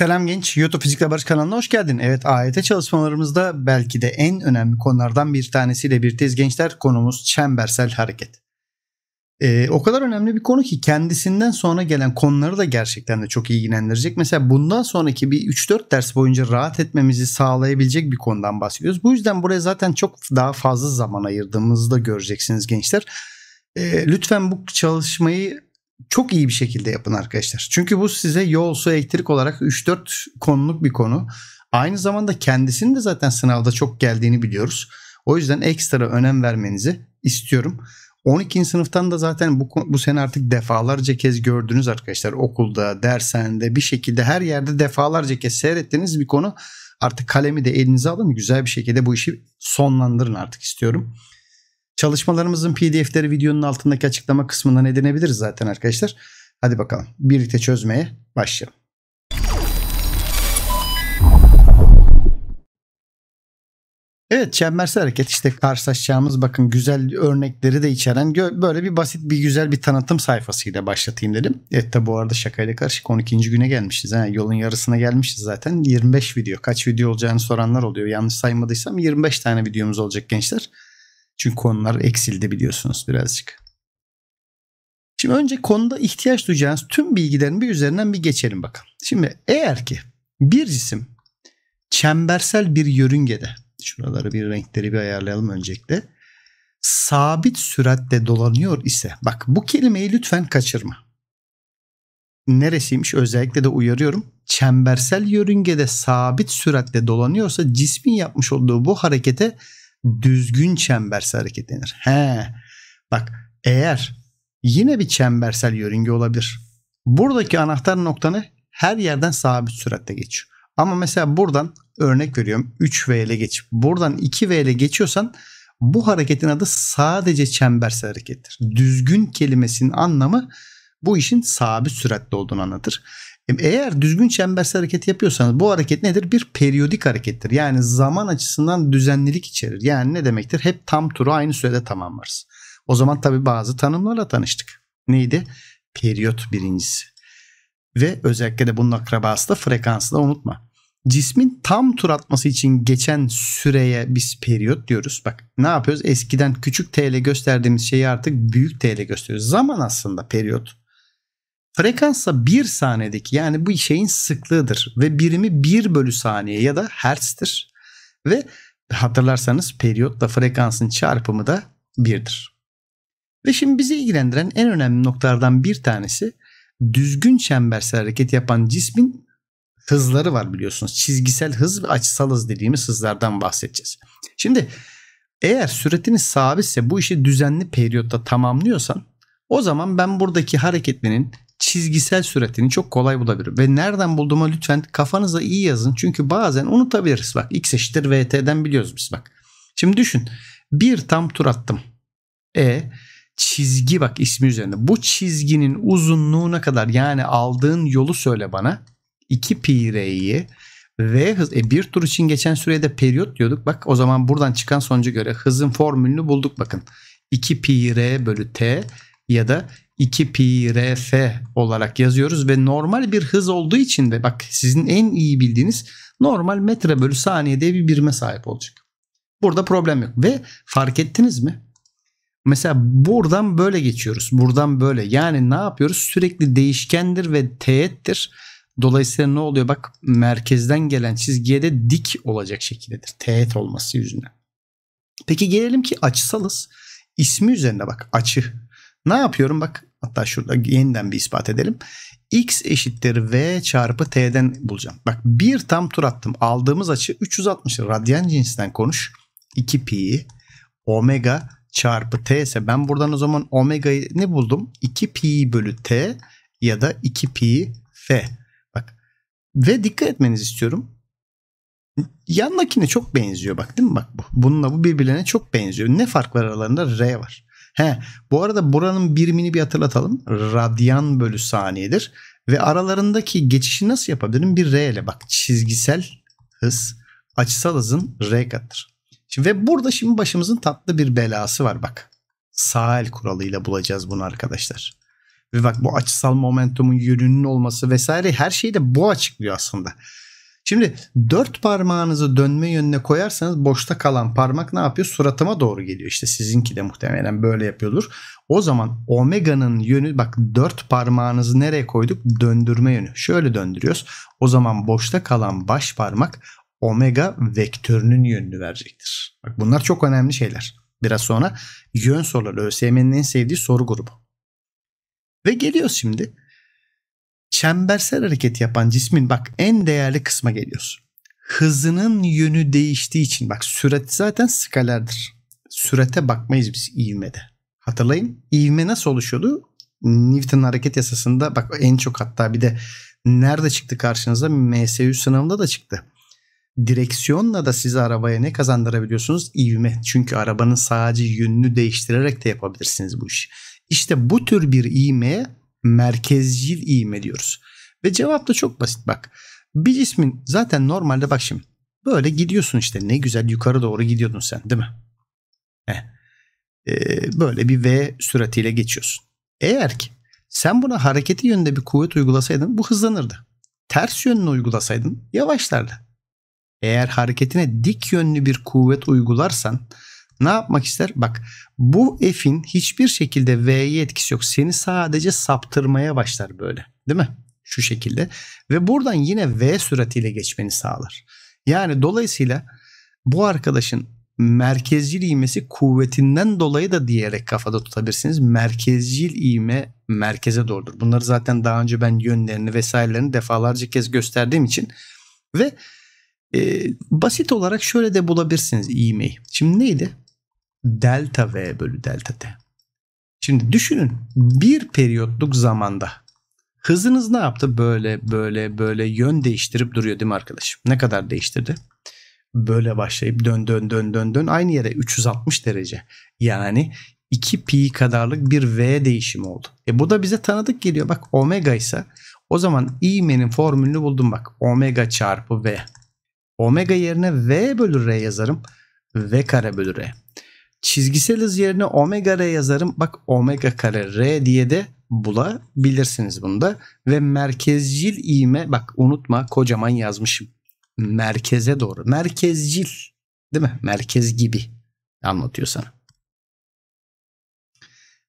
Selam genç, YouTube Fizikle Barış kanalına hoş geldin. Evet AYT e çalışmalarımızda belki de en önemli konulardan bir tanesiyle birlikteyiz gençler. Konumuz çembersel hareket. Ee, o kadar önemli bir konu ki kendisinden sonra gelen konuları da gerçekten de çok ilgilendirecek. Mesela bundan sonraki bir 3-4 ders boyunca rahat etmemizi sağlayabilecek bir konudan bahsediyoruz. Bu yüzden buraya zaten çok daha fazla zaman ayırdığımızı da göreceksiniz gençler. Ee, lütfen bu çalışmayı çok iyi bir şekilde yapın arkadaşlar. Çünkü bu size yol, su, elektrik olarak 3-4 konuluk bir konu. Aynı zamanda kendisinin de zaten sınavda çok geldiğini biliyoruz. O yüzden ekstra önem vermenizi istiyorum. 12. sınıftan da zaten bu, bu sene artık defalarca kez gördünüz arkadaşlar. Okulda, dershanede bir şekilde her yerde defalarca kez seyrettiğiniz bir konu. Artık kalemi de elinize alın güzel bir şekilde bu işi sonlandırın artık istiyorum. Çalışmalarımızın PDF'leri videonun altındaki açıklama kısmından edinebiliriz zaten arkadaşlar. Hadi bakalım birlikte çözmeye başlayalım. Evet çembersi hareket işte karşılaşacağımız bakın güzel örnekleri de içeren böyle bir basit bir güzel bir tanıtım sayfasıyla başlatayım dedim. Evet de bu arada şakayla karışık 12. güne gelmişiz. Yani Yolun yarısına gelmişiz zaten. 25 video kaç video olacağını soranlar oluyor. Yanlış saymadıysam 25 tane videomuz olacak gençler. Çünkü konular eksildi biliyorsunuz birazcık. Şimdi önce konuda ihtiyaç duyacağınız tüm bilgilerin bir üzerinden bir geçelim bakalım. Şimdi eğer ki bir cisim çembersel bir yörüngede şuraları bir renkleri bir ayarlayalım öncelikle sabit süratle dolanıyor ise bak bu kelimeyi lütfen kaçırma. Neresiymiş özellikle de uyarıyorum. Çembersel yörüngede sabit süratle dolanıyorsa cismin yapmış olduğu bu harekete düzgün çemberse hareketlenir. He. Bak eğer yine bir çembersel yörünge olabilir. Buradaki anahtar noktanı her yerden sabit süratle geçiyor. Ama mesela buradan örnek veriyorum 3V ile geçip buradan 2V ile geçiyorsan bu hareketin adı sadece çembersel harekettir. Düzgün kelimesinin anlamı bu işin sabit süratli olduğunu anlatır. E, eğer düzgün çembersel hareket yapıyorsanız bu hareket nedir? Bir periyodik harekettir. Yani zaman açısından düzenlilik içerir. Yani ne demektir? Hep tam turu aynı sürede tamamlarız. O zaman tabi bazı tanımlarla tanıştık. Neydi? Periyot birincisi. Ve özellikle de bunun akrabası da frekansı da unutma. Cismin tam tur atması için geçen süreye biz periyot diyoruz. Bak ne yapıyoruz? Eskiden küçük t ile gösterdiğimiz şeyi artık büyük t ile gösteriyoruz. Zaman aslında periyot. Frekansa bir saniyedeki yani bu şeyin sıklığıdır ve birimi bir bölü saniye ya da hertz'tir. Ve hatırlarsanız periyotla frekansın çarpımı da birdir Ve şimdi bizi ilgilendiren en önemli noktalardan bir tanesi düzgün çembersel hareket yapan cismin hızları var biliyorsunuz. Çizgisel hız ve açısal hız dediğimiz hızlardan bahsedeceğiz. Şimdi eğer süretiniz sabitse bu işi düzenli periyotta tamamlıyorsan o zaman ben buradaki hareketlerin çizgisel süretini çok kolay bulabilirim. Ve nereden bulduğuma lütfen kafanıza iyi yazın. Çünkü bazen unutabiliriz. Bak x eşittir vt'den biliyoruz biz bak. Şimdi düşün. Bir tam tur attım. E çizgi bak ismi üzerinde. Bu çizginin uzunluğuna kadar yani aldığın yolu söyle bana. 2 pi r'yi v hız e bir tur için geçen sürede periyot diyorduk. Bak o zaman buradan çıkan sonuca göre hızın formülünü bulduk bakın. 2 pi r bölü t ya da 2 pi r olarak yazıyoruz ve normal bir hız olduğu için de bak sizin en iyi bildiğiniz normal metre bölü saniye diye bir birime sahip olacak. Burada problem yok ve fark ettiniz mi? Mesela buradan böyle geçiyoruz. Buradan böyle. Yani ne yapıyoruz? Sürekli değişkendir ve teğettir. Dolayısıyla ne oluyor? Bak merkezden gelen çizgiye de dik olacak şekildedir. Teğet olması yüzünden. Peki gelelim ki açısalız. İsmi üzerine bak açı. Ne yapıyorum bak hatta şurada yeniden bir ispat edelim. X eşittir V çarpı T'den bulacağım. Bak bir tam tur attım. Aldığımız açı 360 radyan cinsinden konuş. 2 pi omega çarpı T ise ben buradan o zaman omega'yı ne buldum? 2 pi bölü T ya da 2 pi F. Bak ve dikkat etmenizi istiyorum. Yandakine çok benziyor bak değil mi? Bak bu. Bununla bu birbirlerine çok benziyor. Ne fark var aralarında? R var. He, bu arada buranın birimini bir hatırlatalım. Radyan bölü saniyedir. Ve aralarındaki geçişi nasıl yapabilirim? Bir R ile bak çizgisel hız açısal hızın R katıdır. Şimdi, ve burada şimdi başımızın tatlı bir belası var bak. Sağ el kuralıyla bulacağız bunu arkadaşlar. Ve bak bu açısal momentumun yönünün olması vesaire her şeyi de bu açıklıyor aslında. Şimdi dört parmağınızı dönme yönüne koyarsanız boşta kalan parmak ne yapıyor? Suratıma doğru geliyor. İşte sizinki de muhtemelen böyle yapıyordur. O zaman omega'nın yönü bak dört parmağınızı nereye koyduk? Döndürme yönü. Şöyle döndürüyoruz. O zaman boşta kalan baş parmak omega vektörünün yönünü verecektir. Bak bunlar çok önemli şeyler. Biraz sonra yön soruları ÖSYM'nin en sevdiği soru grubu. Ve geliyoruz şimdi Çembersel hareket yapan cismin bak en değerli kısma geliyorsun. Hızının yönü değiştiği için bak sürat zaten skalerdir. Sürate bakmayız biz ivmede. Hatırlayın ivme nasıl oluşuyordu? Newton hareket yasasında bak en çok hatta bir de nerede çıktı karşınıza? MSU sınavında da çıktı. Direksiyonla da size arabaya ne kazandırabiliyorsunuz? İvme. Çünkü arabanın sadece yönünü değiştirerek de yapabilirsiniz bu işi. İşte bu tür bir ivmeye merkezcil iğme diyoruz. Ve cevap da çok basit bak. Bir cismin zaten normalde bak şimdi böyle gidiyorsun işte ne güzel yukarı doğru gidiyordun sen değil mi? Heh. Ee, böyle bir V süratiyle geçiyorsun. Eğer ki sen buna hareketi yönünde bir kuvvet uygulasaydın bu hızlanırdı. Ters yönünü uygulasaydın yavaşlardı. Eğer hareketine dik yönlü bir kuvvet uygularsan ne yapmak ister? Bak bu F'in hiçbir şekilde V'ye etkisi yok. Seni sadece saptırmaya başlar böyle. Değil mi? Şu şekilde. Ve buradan yine V süratiyle geçmeni sağlar. Yani dolayısıyla bu arkadaşın merkezcil iğmesi kuvvetinden dolayı da diyerek kafada tutabilirsiniz. Merkezcil iğme merkeze doğrudur. Bunları zaten daha önce ben yönlerini vesairelerini defalarca kez gösterdiğim için ve e, basit olarak şöyle de bulabilirsiniz iğmeyi. Şimdi neydi? delta V bölü delta T. Şimdi düşünün bir periyotluk zamanda hızınız ne yaptı? Böyle böyle böyle yön değiştirip duruyor değil mi arkadaşım? Ne kadar değiştirdi? Böyle başlayıp dön dön dön dön dön aynı yere 360 derece. Yani 2 pi kadarlık bir V değişimi oldu. E bu da bize tanıdık geliyor. Bak omega ise o zaman ivmenin formülünü buldum bak. Omega çarpı V. Omega yerine V bölü R yazarım. V kare bölü R. Çizgisel hız yerine omega r yazarım. Bak omega kare r diye de bulabilirsiniz bunda. Ve merkezcil iğme bak unutma kocaman yazmışım. Merkeze doğru. Merkezcil değil mi? Merkez gibi anlatıyor sana.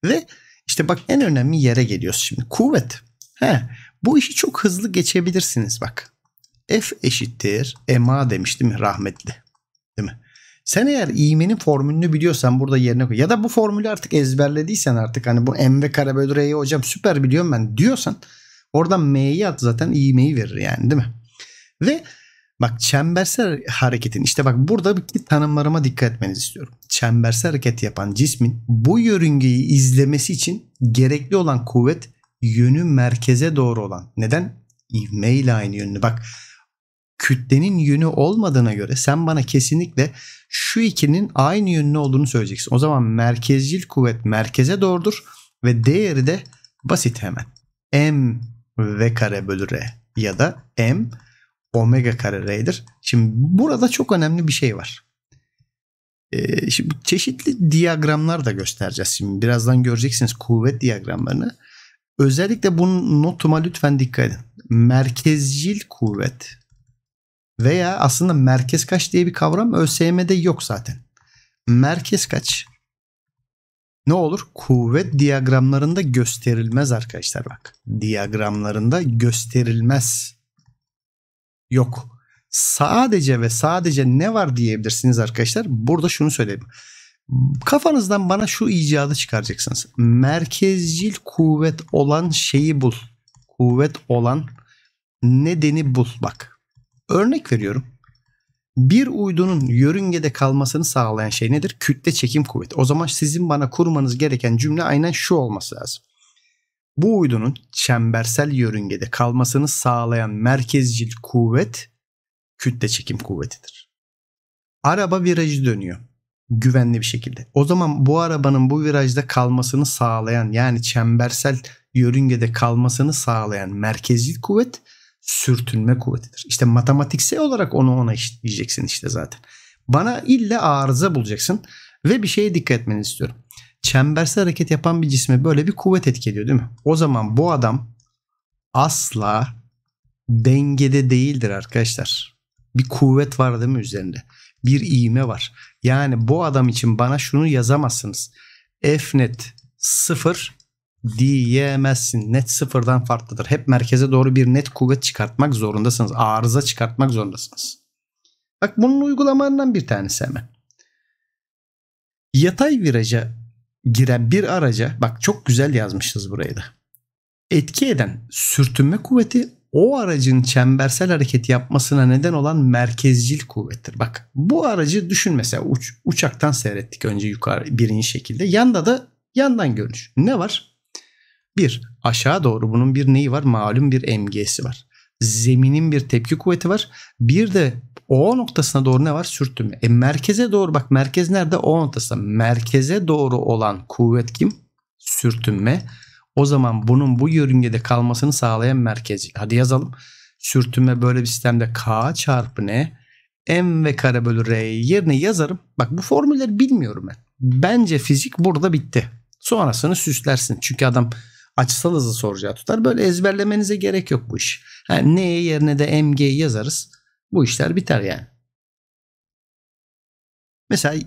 Ve işte bak en önemli yere geliyoruz şimdi. Kuvvet. He, bu işi çok hızlı geçebilirsiniz bak. F eşittir ma demiştim rahmetli. Değil mi? Sen eğer iğmenin formülünü biliyorsan burada yerine koy. Ya da bu formülü artık ezberlediysen artık hani bu M ve kare hocam süper biliyorum ben diyorsan oradan M'yi at zaten iğmeyi verir yani değil mi? Ve bak çembersel hareketin işte bak burada buradaki tanımlarıma dikkat etmenizi istiyorum. Çembersel hareket yapan cismin bu yörüngeyi izlemesi için gerekli olan kuvvet yönü merkeze doğru olan. Neden? İvme ile aynı yönlü. Bak kütlenin yönü olmadığına göre sen bana kesinlikle şu ikinin aynı yönlü olduğunu söyleyeceksin. O zaman merkezcil kuvvet merkeze doğrudur ve değeri de basit hemen. M V kare bölü R ya da M omega kare R'dir. Şimdi burada çok önemli bir şey var. Ee, şimdi çeşitli diyagramlar da göstereceğiz. Şimdi birazdan göreceksiniz kuvvet diyagramlarını. Özellikle bunun notuma lütfen dikkat edin. Merkezcil kuvvet veya aslında merkez kaç diye bir kavram ÖSYM'de yok zaten. Merkez kaç ne olur? Kuvvet diyagramlarında gösterilmez arkadaşlar bak. Diyagramlarında gösterilmez. Yok. Sadece ve sadece ne var diyebilirsiniz arkadaşlar. Burada şunu söyleyeyim. Kafanızdan bana şu icadı çıkaracaksınız. Merkezcil kuvvet olan şeyi bul. Kuvvet olan nedeni bul bak. Örnek veriyorum. Bir uydunun yörüngede kalmasını sağlayan şey nedir? Kütle çekim kuvveti. O zaman sizin bana kurmanız gereken cümle aynen şu olması lazım. Bu uydunun çembersel yörüngede kalmasını sağlayan merkezcil kuvvet kütle çekim kuvvetidir. Araba virajı dönüyor güvenli bir şekilde. O zaman bu arabanın bu virajda kalmasını sağlayan yani çembersel yörüngede kalmasını sağlayan merkezcil kuvvet sürtünme kuvvetidir. İşte matematiksel olarak onu ona eşitleyeceksin işte zaten. Bana illa arıza bulacaksın ve bir şeye dikkat etmeni istiyorum. Çemberse hareket yapan bir cisme böyle bir kuvvet etki ediyor değil mi? O zaman bu adam asla dengede değildir arkadaşlar. Bir kuvvet var değil mi üzerinde? Bir iğme var. Yani bu adam için bana şunu yazamazsınız. F net 0 diyemezsin. Net sıfırdan farklıdır. Hep merkeze doğru bir net kuvvet çıkartmak zorundasınız. Arıza çıkartmak zorundasınız. Bak bunun uygulamalarından bir tanesi hemen. Yatay viraja giren bir araca bak çok güzel yazmışız burayı da. Etki eden sürtünme kuvveti o aracın çembersel hareket yapmasına neden olan merkezcil kuvvettir. Bak bu aracı düşün mesela uç, uçaktan seyrettik önce yukarı birinci şekilde. Yanda da yandan görünüş. Ne var? Bir, aşağı doğru bunun bir neyi var? Malum bir MG'si var. Zeminin bir tepki kuvveti var. Bir de o noktasına doğru ne var? Sürtünme. E merkeze doğru bak merkez nerede? O noktası. Merkeze doğru olan kuvvet kim? Sürtünme. O zaman bunun bu yörüngede kalmasını sağlayan merkezi. Hadi yazalım. Sürtünme böyle bir sistemde K çarpı ne? M ve kare bölü R yerine yazarım. Bak bu formülleri bilmiyorum ben. Bence fizik burada bitti. Sonrasını süslersin. Çünkü adam Açısal hızı soracağı tutar. Böyle ezberlemenize gerek yok bu iş. Yani N yerine de MG yazarız. Bu işler biter yani. Mesela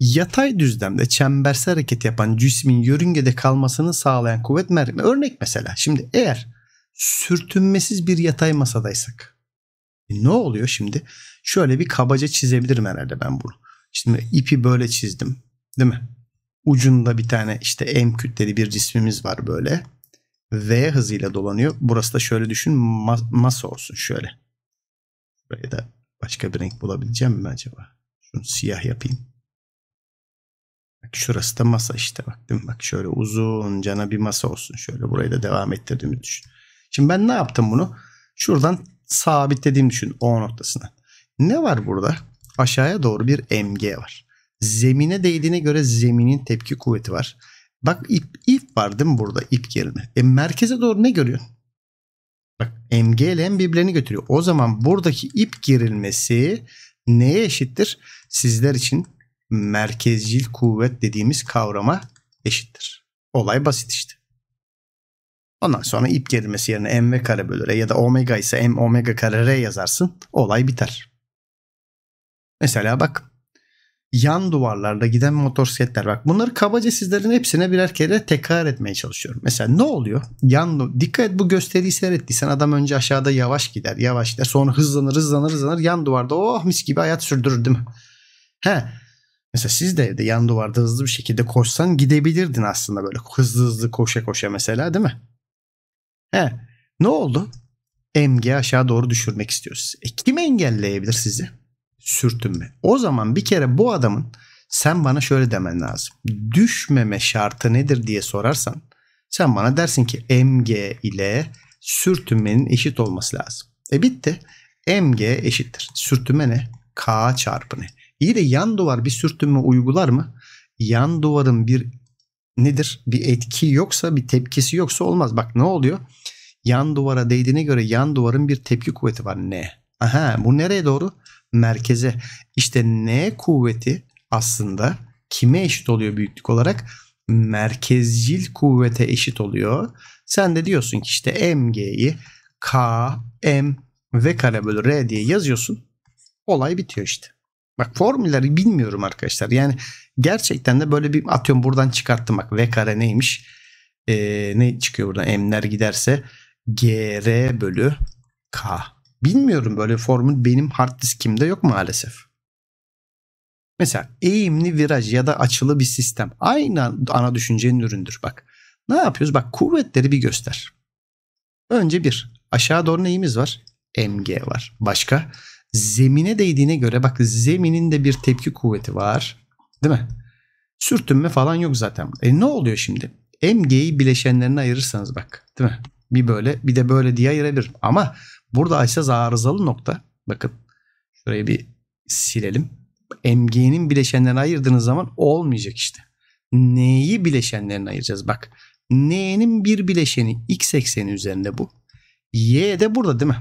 yatay düzlemde çemberse hareket yapan cismin yörüngede kalmasını sağlayan kuvvet merkezi. Örnek mesela şimdi eğer sürtünmesiz bir yatay masadaysak e, ne oluyor şimdi? Şöyle bir kabaca çizebilirim herhalde ben bunu. Şimdi ipi böyle çizdim değil mi? Ucunda bir tane işte M kütleli bir cismimiz var böyle. V hızıyla dolanıyor. Burası da şöyle düşün masa olsun şöyle. Buraya da başka bir renk bulabileceğim mi acaba? Şunu siyah yapayım. Bak şurası da masa işte bak değil mi? Bak şöyle uzuncana bir masa olsun. Şöyle burayı da devam ettirdiğimi düşün. Şimdi ben ne yaptım bunu? Şuradan sabitlediğimi düşün O noktasına. Ne var burada? Aşağıya doğru bir MG var. Zemine değdiğine göre zeminin tepki kuvveti var. Bak ip, ip var değil mi burada ip yerine? E merkeze doğru ne görüyorsun? Bak MG ile M birbirlerini götürüyor. O zaman buradaki ip girilmesi neye eşittir? Sizler için merkezcil kuvvet dediğimiz kavrama eşittir. Olay basit işte. Ondan sonra ip gerilmesi yerine m ve kare bölü r ya da omega ise m omega kare r yazarsın. Olay biter. Mesela bak yan duvarlarda giden motosikletler bak bunları kabaca sizlerin hepsine birer kere tekrar etmeye çalışıyorum. Mesela ne oluyor? Yan dikkat et bu gösteriyi seyrettiysen adam önce aşağıda yavaş gider yavaş gider sonra hızlanır hızlanır hızlanır yan duvarda oh mis gibi hayat sürdürür değil mi? He Mesela siz de evde yan duvarda hızlı bir şekilde koşsan gidebilirdin aslında böyle hızlı hızlı koşa koşa mesela değil mi? He. Ne oldu? MG aşağı doğru düşürmek istiyoruz. E kim engelleyebilir sizi? sürtünme. O zaman bir kere bu adamın sen bana şöyle demen lazım. Düşmeme şartı nedir diye sorarsan sen bana dersin ki mg ile sürtünmenin eşit olması lazım. E bitti. mg eşittir. Sürtünme ne? k çarpı ne? İyi de yan duvar bir sürtünme uygular mı? Yan duvarın bir nedir? Bir etki yoksa bir tepkisi yoksa olmaz. Bak ne oluyor? Yan duvara değdiğine göre yan duvarın bir tepki kuvveti var. Ne? Aha bu nereye doğru? merkeze. İşte N kuvveti aslında kime eşit oluyor büyüklük olarak? Merkezcil kuvvete eşit oluyor. Sen de diyorsun ki işte mg'yi k, m v kare bölü r diye yazıyorsun. Olay bitiyor işte. Bak formülleri bilmiyorum arkadaşlar. Yani gerçekten de böyle bir atıyorum buradan çıkarttım. Bak v kare neymiş? Ee, ne çıkıyor burada M'ler giderse gr bölü k. Bilmiyorum böyle formül benim hard diskimde yok maalesef. Mesela eğimli viraj ya da açılı bir sistem aynı ana düşüncenin üründür bak. Ne yapıyoruz? Bak kuvvetleri bir göster. Önce bir aşağı doğru neyimiz var? MG var. Başka? Zemine değdiğine göre bak zeminin de bir tepki kuvveti var. Değil mi? Sürtünme falan yok zaten. E ne oluyor şimdi? MG'yi bileşenlerine ayırırsanız bak. Değil mi? Bir böyle bir de böyle diye ayırabilirim. Ama Burada ise arızalı nokta. Bakın şurayı bir silelim. MG'nin bileşenlerini ayırdığınız zaman olmayacak işte. N'yi bileşenlerine ayıracağız. Bak N'nin bir bileşeni x ekseni üzerinde bu. Y de burada değil mi?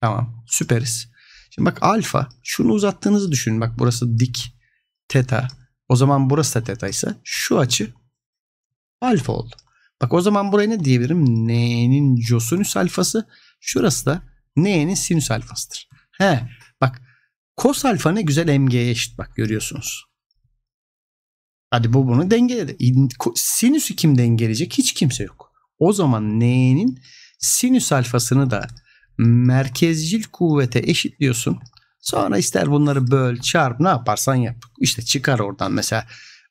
Tamam süperiz. Şimdi bak alfa şunu uzattığınızı düşünün. Bak burası dik teta. O zaman burası da teta ise şu açı alfa oldu. Bak o zaman buraya ne diyebilirim? N'nin cosinüs alfası Şurası da n'nin sinüs alfasıdır. He bak kos alfa ne güzel mg'ye eşit bak görüyorsunuz. Hadi bu bunu dengeledi. Sinüsü kim dengeleyecek? Hiç kimse yok. O zaman n'nin sinüs alfasını da merkezcil kuvvete eşitliyorsun. Sonra ister bunları böl, çarp ne yaparsan yap. İşte çıkar oradan mesela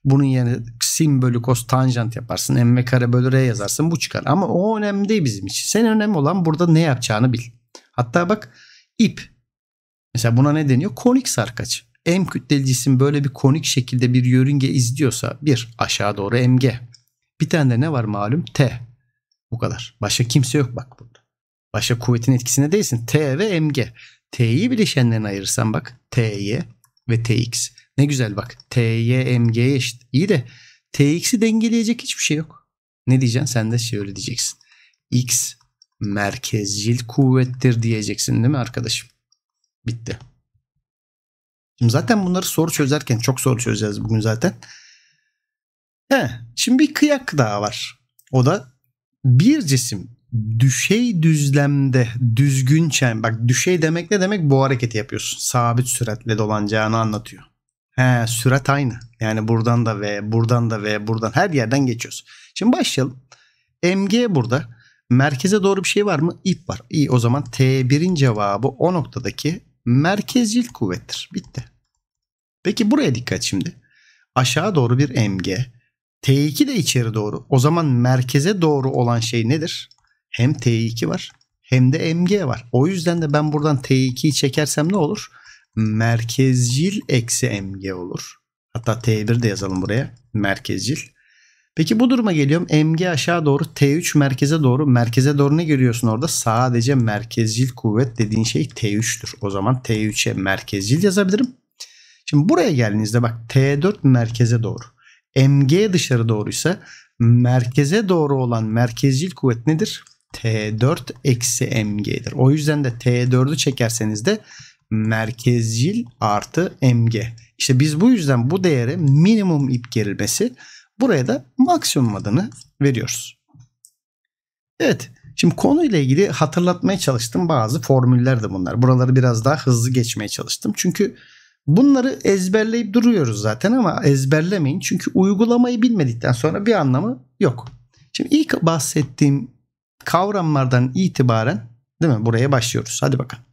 bunun yerine sin bölü cos tanjant yaparsın. M kare bölü R yazarsın. Bu çıkar. Ama o önemli değil bizim için. Senin önemli olan burada ne yapacağını bil. Hatta bak ip. Mesela buna ne deniyor? Konik sarkaç. M kütleli cisim böyle bir konik şekilde bir yörünge izliyorsa bir aşağı doğru MG. Bir tane de ne var malum? T. Bu kadar. Başka kimse yok bak burada. Başka kuvvetin etkisine değilsin. T ve MG. T'yi bileşenlerine ayırırsan bak. T'y ve TX. Ne güzel bak. T'ye MG'ye eşit. İyi de TX'i dengeleyecek hiçbir şey yok. Ne diyeceksin? Sen de şey öyle diyeceksin. X merkezcil kuvvettir diyeceksin değil mi arkadaşım? Bitti. Şimdi zaten bunları soru çözerken çok soru çözeceğiz bugün zaten. He, şimdi bir kıyak daha var. O da bir cisim düşey düzlemde düzgün çem. Bak düşey demek ne demek? Bu hareketi yapıyorsun. Sabit süratle dolanacağını anlatıyor. He, sürat aynı. Yani buradan da ve buradan da ve buradan her yerden geçiyoruz. Şimdi başlayalım. MG burada. Merkeze doğru bir şey var mı? İp var. İyi o zaman T1'in cevabı o noktadaki merkezcil kuvvettir. Bitti. Peki buraya dikkat şimdi. Aşağı doğru bir MG. T2 de içeri doğru. O zaman merkeze doğru olan şey nedir? Hem T2 var hem de MG var. O yüzden de ben buradan T2'yi çekersem ne olur? merkezcil eksi MG olur. Hatta T1 de yazalım buraya. Merkezcil. Peki bu duruma geliyorum. MG aşağı doğru T3 merkeze doğru. Merkeze doğru ne görüyorsun orada? Sadece merkezcil kuvvet dediğin şey T3'tür. O zaman T3'e merkezcil yazabilirim. Şimdi buraya geldiğinizde bak T4 merkeze doğru. MG dışarı doğruysa merkeze doğru olan merkezcil kuvvet nedir? T4 eksi MG'dir. O yüzden de T4'ü çekerseniz de merkezcil artı mg. İşte biz bu yüzden bu değere minimum ip gerilmesi buraya da maksimum adını veriyoruz. Evet şimdi konuyla ilgili hatırlatmaya çalıştım bazı formüller de bunlar. Buraları biraz daha hızlı geçmeye çalıştım. Çünkü bunları ezberleyip duruyoruz zaten ama ezberlemeyin. Çünkü uygulamayı bilmedikten sonra bir anlamı yok. Şimdi ilk bahsettiğim kavramlardan itibaren değil mi buraya başlıyoruz. Hadi bakalım.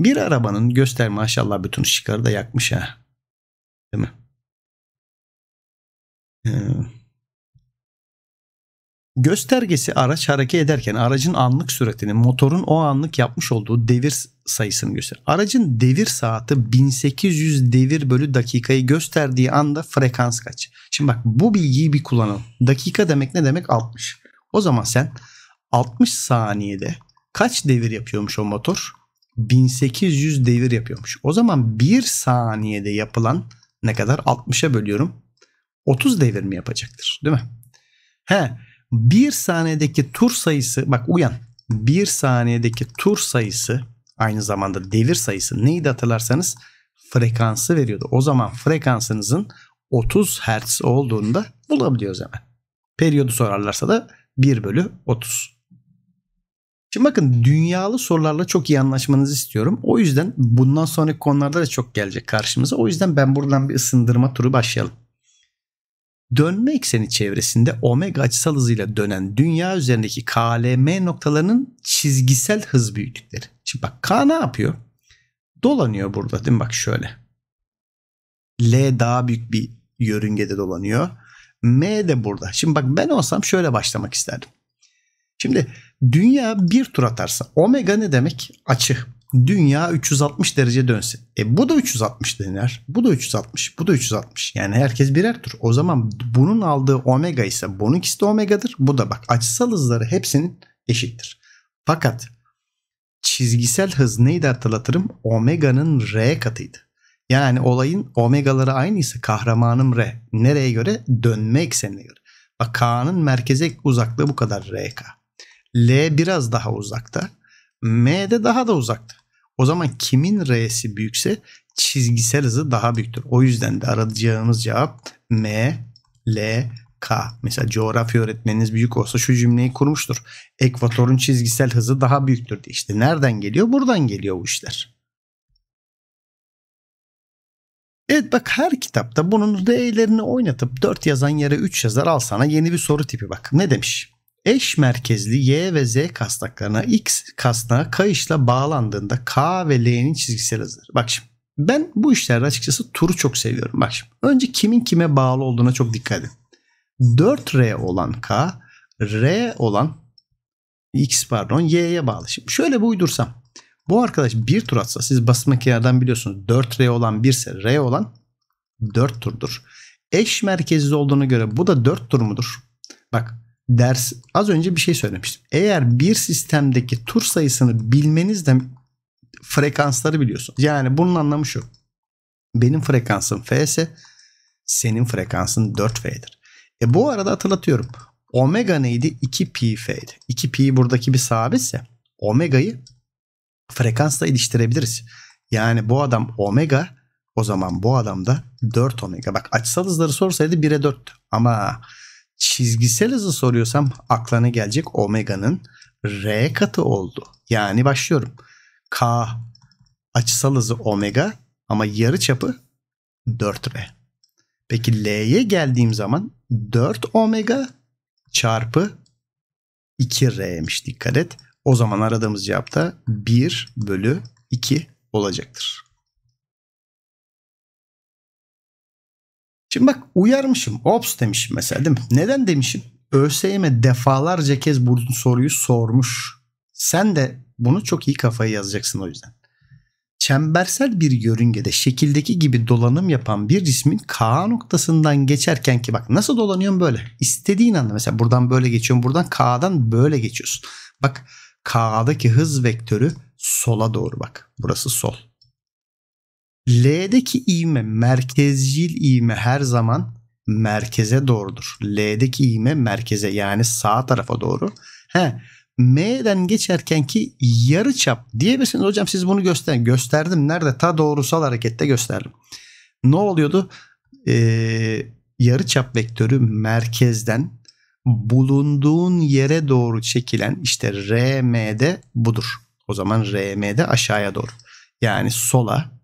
Bir arabanın göster maşallah bütün ışıkları da yakmış ha. Değil mi? Ee, göstergesi araç hareket ederken aracın anlık süratini motorun o anlık yapmış olduğu devir sayısını göster. Aracın devir saati 1800 devir bölü dakikayı gösterdiği anda frekans kaç? Şimdi bak bu bilgiyi bir kullanalım. Dakika demek ne demek? 60. O zaman sen 60 saniyede kaç devir yapıyormuş o motor? 1800 devir yapıyormuş. O zaman 1 saniyede yapılan ne kadar? 60'a bölüyorum. 30 devir mi yapacaktır? Değil mi? He. 1 saniyedeki tur sayısı bak uyan. 1 saniyedeki tur sayısı aynı zamanda devir sayısı neydi hatırlarsanız frekansı veriyordu. O zaman frekansınızın 30 Hz olduğunu da bulabiliyoruz hemen. Periyodu sorarlarsa da 1 bölü 30. Şimdi bakın dünyalı sorularla çok iyi anlaşmanızı istiyorum. O yüzden bundan sonraki konularda da çok gelecek karşımıza. O yüzden ben buradan bir ısındırma turu başlayalım. Dönme ekseni çevresinde omega açısal hızıyla dönen dünya üzerindeki KLM noktalarının çizgisel hız büyüklükleri. Şimdi bak K ne yapıyor? Dolanıyor burada değil mi? Bak şöyle. L daha büyük bir yörüngede dolanıyor. M de burada. Şimdi bak ben olsam şöyle başlamak isterdim. Şimdi Dünya bir tur atarsa omega ne demek? Açı. Dünya 360 derece dönse. E bu da 360 döner. Bu da 360. Bu da 360. Yani herkes birer tur. O zaman bunun aldığı omega ise bunun ikisi de omegadır. Bu da bak açısal hızları hepsinin eşittir. Fakat çizgisel hız neydi hatırlatırım? Omega'nın R katıydı. Yani olayın omegaları aynıysa kahramanım R. Nereye göre? Dönme eksenine göre. Bak K'nın merkeze uzaklığı bu kadar RK. L biraz daha uzakta. M de daha da uzakta. O zaman kimin R'si büyükse çizgisel hızı daha büyüktür. O yüzden de aradığımız cevap M, L, K. Mesela coğrafya öğretmeniniz büyük olsa şu cümleyi kurmuştur. Ekvatorun çizgisel hızı daha büyüktür diye. İşte nereden geliyor? Buradan geliyor bu işler. Evet bak her kitapta bunun R'lerini oynatıp 4 yazan yere 3 yazar al sana yeni bir soru tipi bak. Ne demiş? eş merkezli Y ve Z kasnaklarına X kasnağı kayışla bağlandığında K ve L'nin çizgisel hızları. Bak şimdi ben bu işlerde açıkçası turu çok seviyorum. Bak şimdi önce kimin kime bağlı olduğuna çok dikkat edin. 4R olan K, R olan X pardon Y'ye bağlı. Şimdi şöyle bir uydursam. Bu arkadaş bir tur atsa siz basmak yerden biliyorsunuz 4R olan 1 ise R olan 4 turdur. Eş merkezli olduğuna göre bu da 4 tur mudur? Bak ders az önce bir şey söylemiştim. Eğer bir sistemdeki tur sayısını bilmeniz de frekansları biliyorsunuz. Yani bunun anlamı şu. Benim frekansım F ise senin frekansın 4F'dir. E bu arada hatırlatıyorum. Omega neydi? 2pi F'ydi. 2pi buradaki bir sabitse omega'yı frekansla iliştirebiliriz. Yani bu adam omega o zaman bu adam da 4 omega. Bak açısal hızları sorsaydı 1'e 4'tü. Ama çizgisel hızı soruyorsam aklına gelecek omega'nın r katı oldu. Yani başlıyorum. K açısal hızı omega ama yarı çapı 4r. Peki L'ye geldiğim zaman 4 omega çarpı 2R'ymiş dikkat et. O zaman aradığımız cevap da 1 bölü 2 olacaktır. Şimdi bak uyarmışım. Ops demişim mesela değil mi? Neden demişim? ÖSYM e defalarca kez bu soruyu sormuş. Sen de bunu çok iyi kafaya yazacaksın o yüzden. Çembersel bir yörüngede şekildeki gibi dolanım yapan bir cismin K noktasından geçerken ki bak nasıl dolanıyorsun böyle. İstediğin anda mesela buradan böyle geçiyorsun buradan K'dan böyle geçiyorsun. Bak K'daki hız vektörü sola doğru bak. Burası sol. L'deki ivme merkezcil ivme her zaman merkeze doğrudur. L'deki ivme merkeze yani sağ tarafa doğru. He, M'den geçerken ki yarı çap diyebilirsiniz hocam siz bunu gösterin. Gösterdim nerede? Ta doğrusal harekette gösterdim. Ne oluyordu? Ee, yarı çap vektörü merkezden bulunduğun yere doğru çekilen işte RM'de budur. O zaman RM'de aşağıya doğru. Yani sola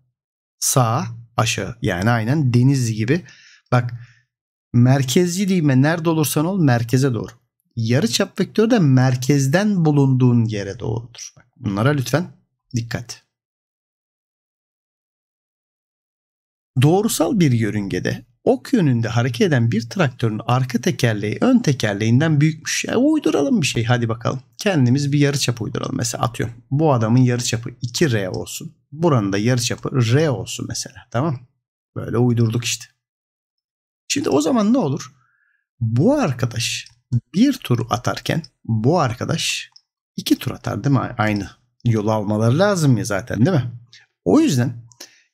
sağa aşağı yani aynen deniz gibi. Bak merkezci düğme nerede olursan ol merkeze doğru. Yarı çap vektörü de merkezden bulunduğun yere doğrudur. Bak, bunlara lütfen dikkat. Doğrusal bir yörüngede ok yönünde hareket eden bir traktörün arka tekerleği ön tekerleğinden büyükmüş. Ya uyduralım bir şey hadi bakalım. Kendimiz bir yarı çap uyduralım. Mesela atıyorum. Bu adamın yarı çapı 2R olsun. Buranın da yarıçapı R olsun mesela. Tamam Böyle uydurduk işte. Şimdi o zaman ne olur? Bu arkadaş bir tur atarken bu arkadaş iki tur atar değil mi? Aynı yolu almaları lazım ya zaten değil mi? O yüzden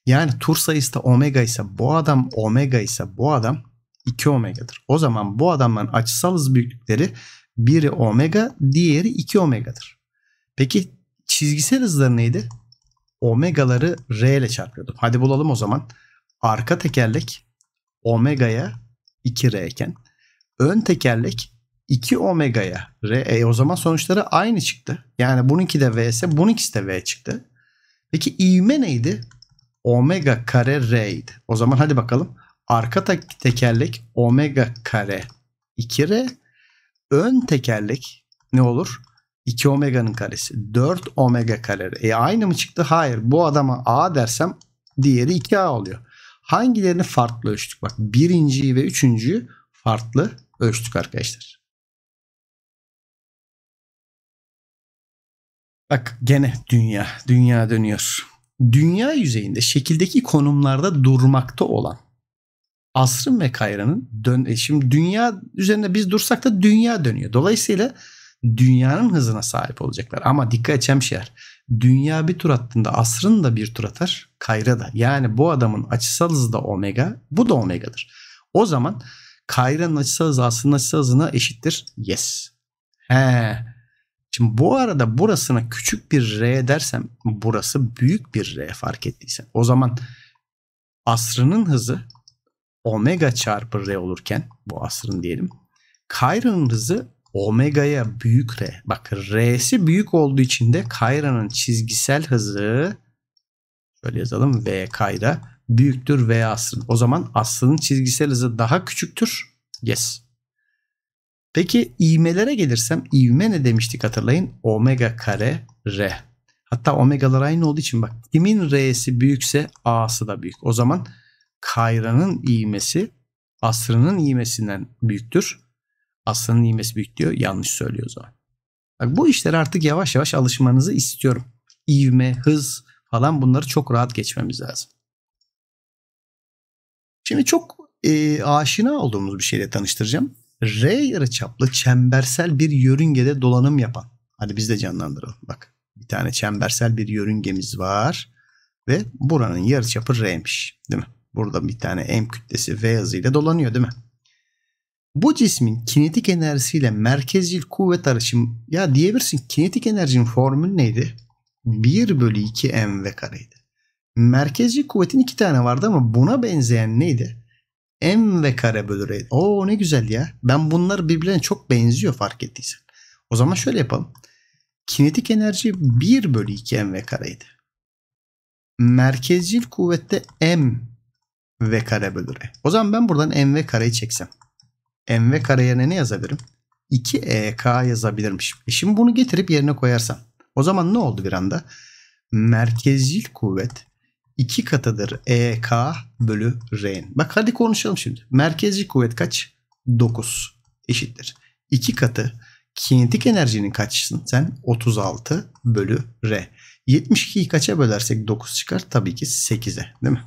yani tur sayısı da omega ise bu adam omega ise bu adam 2 omegadır. O zaman bu adamların açısal hız büyüklükleri biri omega diğeri 2 omegadır. Peki çizgisel hızları neydi? omegaları R ile çarpıyordum. Hadi bulalım o zaman. Arka tekerlek omegaya 2R iken ön tekerlek 2 omegaya R. E, o zaman sonuçları aynı çıktı. Yani bununki de V ise bununkisi de V çıktı. Peki ivme neydi? Omega kare R idi. O zaman hadi bakalım. Arka tekerlek omega kare 2R. Ön tekerlek ne olur? 2 omega'nın karesi. 4 omega kareli. E aynı mı çıktı? Hayır. Bu adama a dersem diğeri 2a oluyor. Hangilerini farklı ölçtük? Bak birinciyi ve üçüncüyü farklı ölçtük arkadaşlar. Bak gene dünya. Dünya dönüyor. Dünya yüzeyinde şekildeki konumlarda durmakta olan asrın ve kayranın dön e, şimdi dünya üzerinde biz dursak da dünya dönüyor. Dolayısıyla dünyanın hızına sahip olacaklar. Ama dikkat Çemşer, dünya bir tur attığında asrın da bir tur atar, kayra da. Yani bu adamın açısal hızı da omega, bu da omegadır. O zaman kayranın açısal hızı asrın açısal hızına eşittir. Yes. He. Şimdi bu arada burasına küçük bir r dersem burası büyük bir r fark ettiysen. O zaman asrının hızı omega çarpı r olurken bu asrın diyelim. Kayranın hızı omega'ya büyük R. Bak R'si büyük olduğu için de kayranın çizgisel hızı şöyle yazalım V kayra büyüktür V asrın. O zaman Aslı'nın çizgisel hızı daha küçüktür. Yes. Peki ivmelere gelirsem ivme ne demiştik hatırlayın? Omega kare R. Hatta omegalar aynı olduğu için bak kimin R'si büyükse A'sı da büyük. O zaman kayranın ivmesi asrının ivmesinden büyüktür. Aslanın iğmesi büyük diyor. Yanlış söylüyor o zaman. Bak bu işlere artık yavaş yavaş alışmanızı istiyorum. İvme, hız falan bunları çok rahat geçmemiz lazım. Şimdi çok e, aşina olduğumuz bir şeyle tanıştıracağım. R yarıçaplı çembersel bir yörüngede dolanım yapan. Hadi biz de canlandıralım. Bak bir tane çembersel bir yörüngemiz var ve buranın yarıçapı R'miş, değil mi? Burada bir tane M kütlesi V hızıyla dolanıyor, değil mi? Bu cismin kinetik enerjisiyle merkezcil kuvvet arışım ya diyebilirsin kinetik enerjinin formülü neydi? 1 bölü 2 mv kareydi. Merkezcil kuvvetin iki tane vardı ama buna benzeyen neydi? mv kare bölü r. Oo ne güzel ya. Ben bunlar birbirine çok benziyor fark ettiysen. O zaman şöyle yapalım. Kinetik enerji 1 bölü 2 mv kareydi. Merkezcil kuvvette m v kare bölü r. O zaman ben buradan mv kareyi çeksem mv kare yerine ne yazabilirim? 2ek yazabilirmiş. E şimdi bunu getirip yerine koyarsam o zaman ne oldu bir anda? Merkezcil kuvvet 2 katıdır ek bölü r'nin. Bak hadi konuşalım şimdi. Merkezcil kuvvet kaç? 9 eşittir. 2 katı kinetik enerjinin kaçsın? Sen 36 bölü r. 72'yi kaça bölersek 9 çıkar? Tabii ki 8'e değil mi?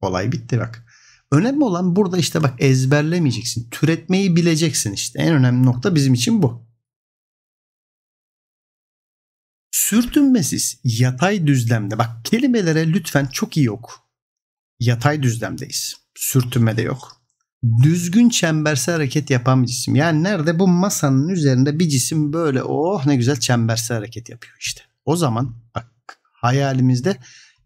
Olay bitti bak. Önemli olan burada işte bak ezberlemeyeceksin. Türetmeyi bileceksin işte. En önemli nokta bizim için bu. Sürtünmesiz yatay düzlemde bak kelimelere lütfen çok iyi yok. Yatay düzlemdeyiz. Sürtünmede yok. Düzgün çembersel hareket yapan bir cisim. Yani nerede bu masanın üzerinde bir cisim böyle oh ne güzel çembersel hareket yapıyor işte. O zaman bak hayalimizde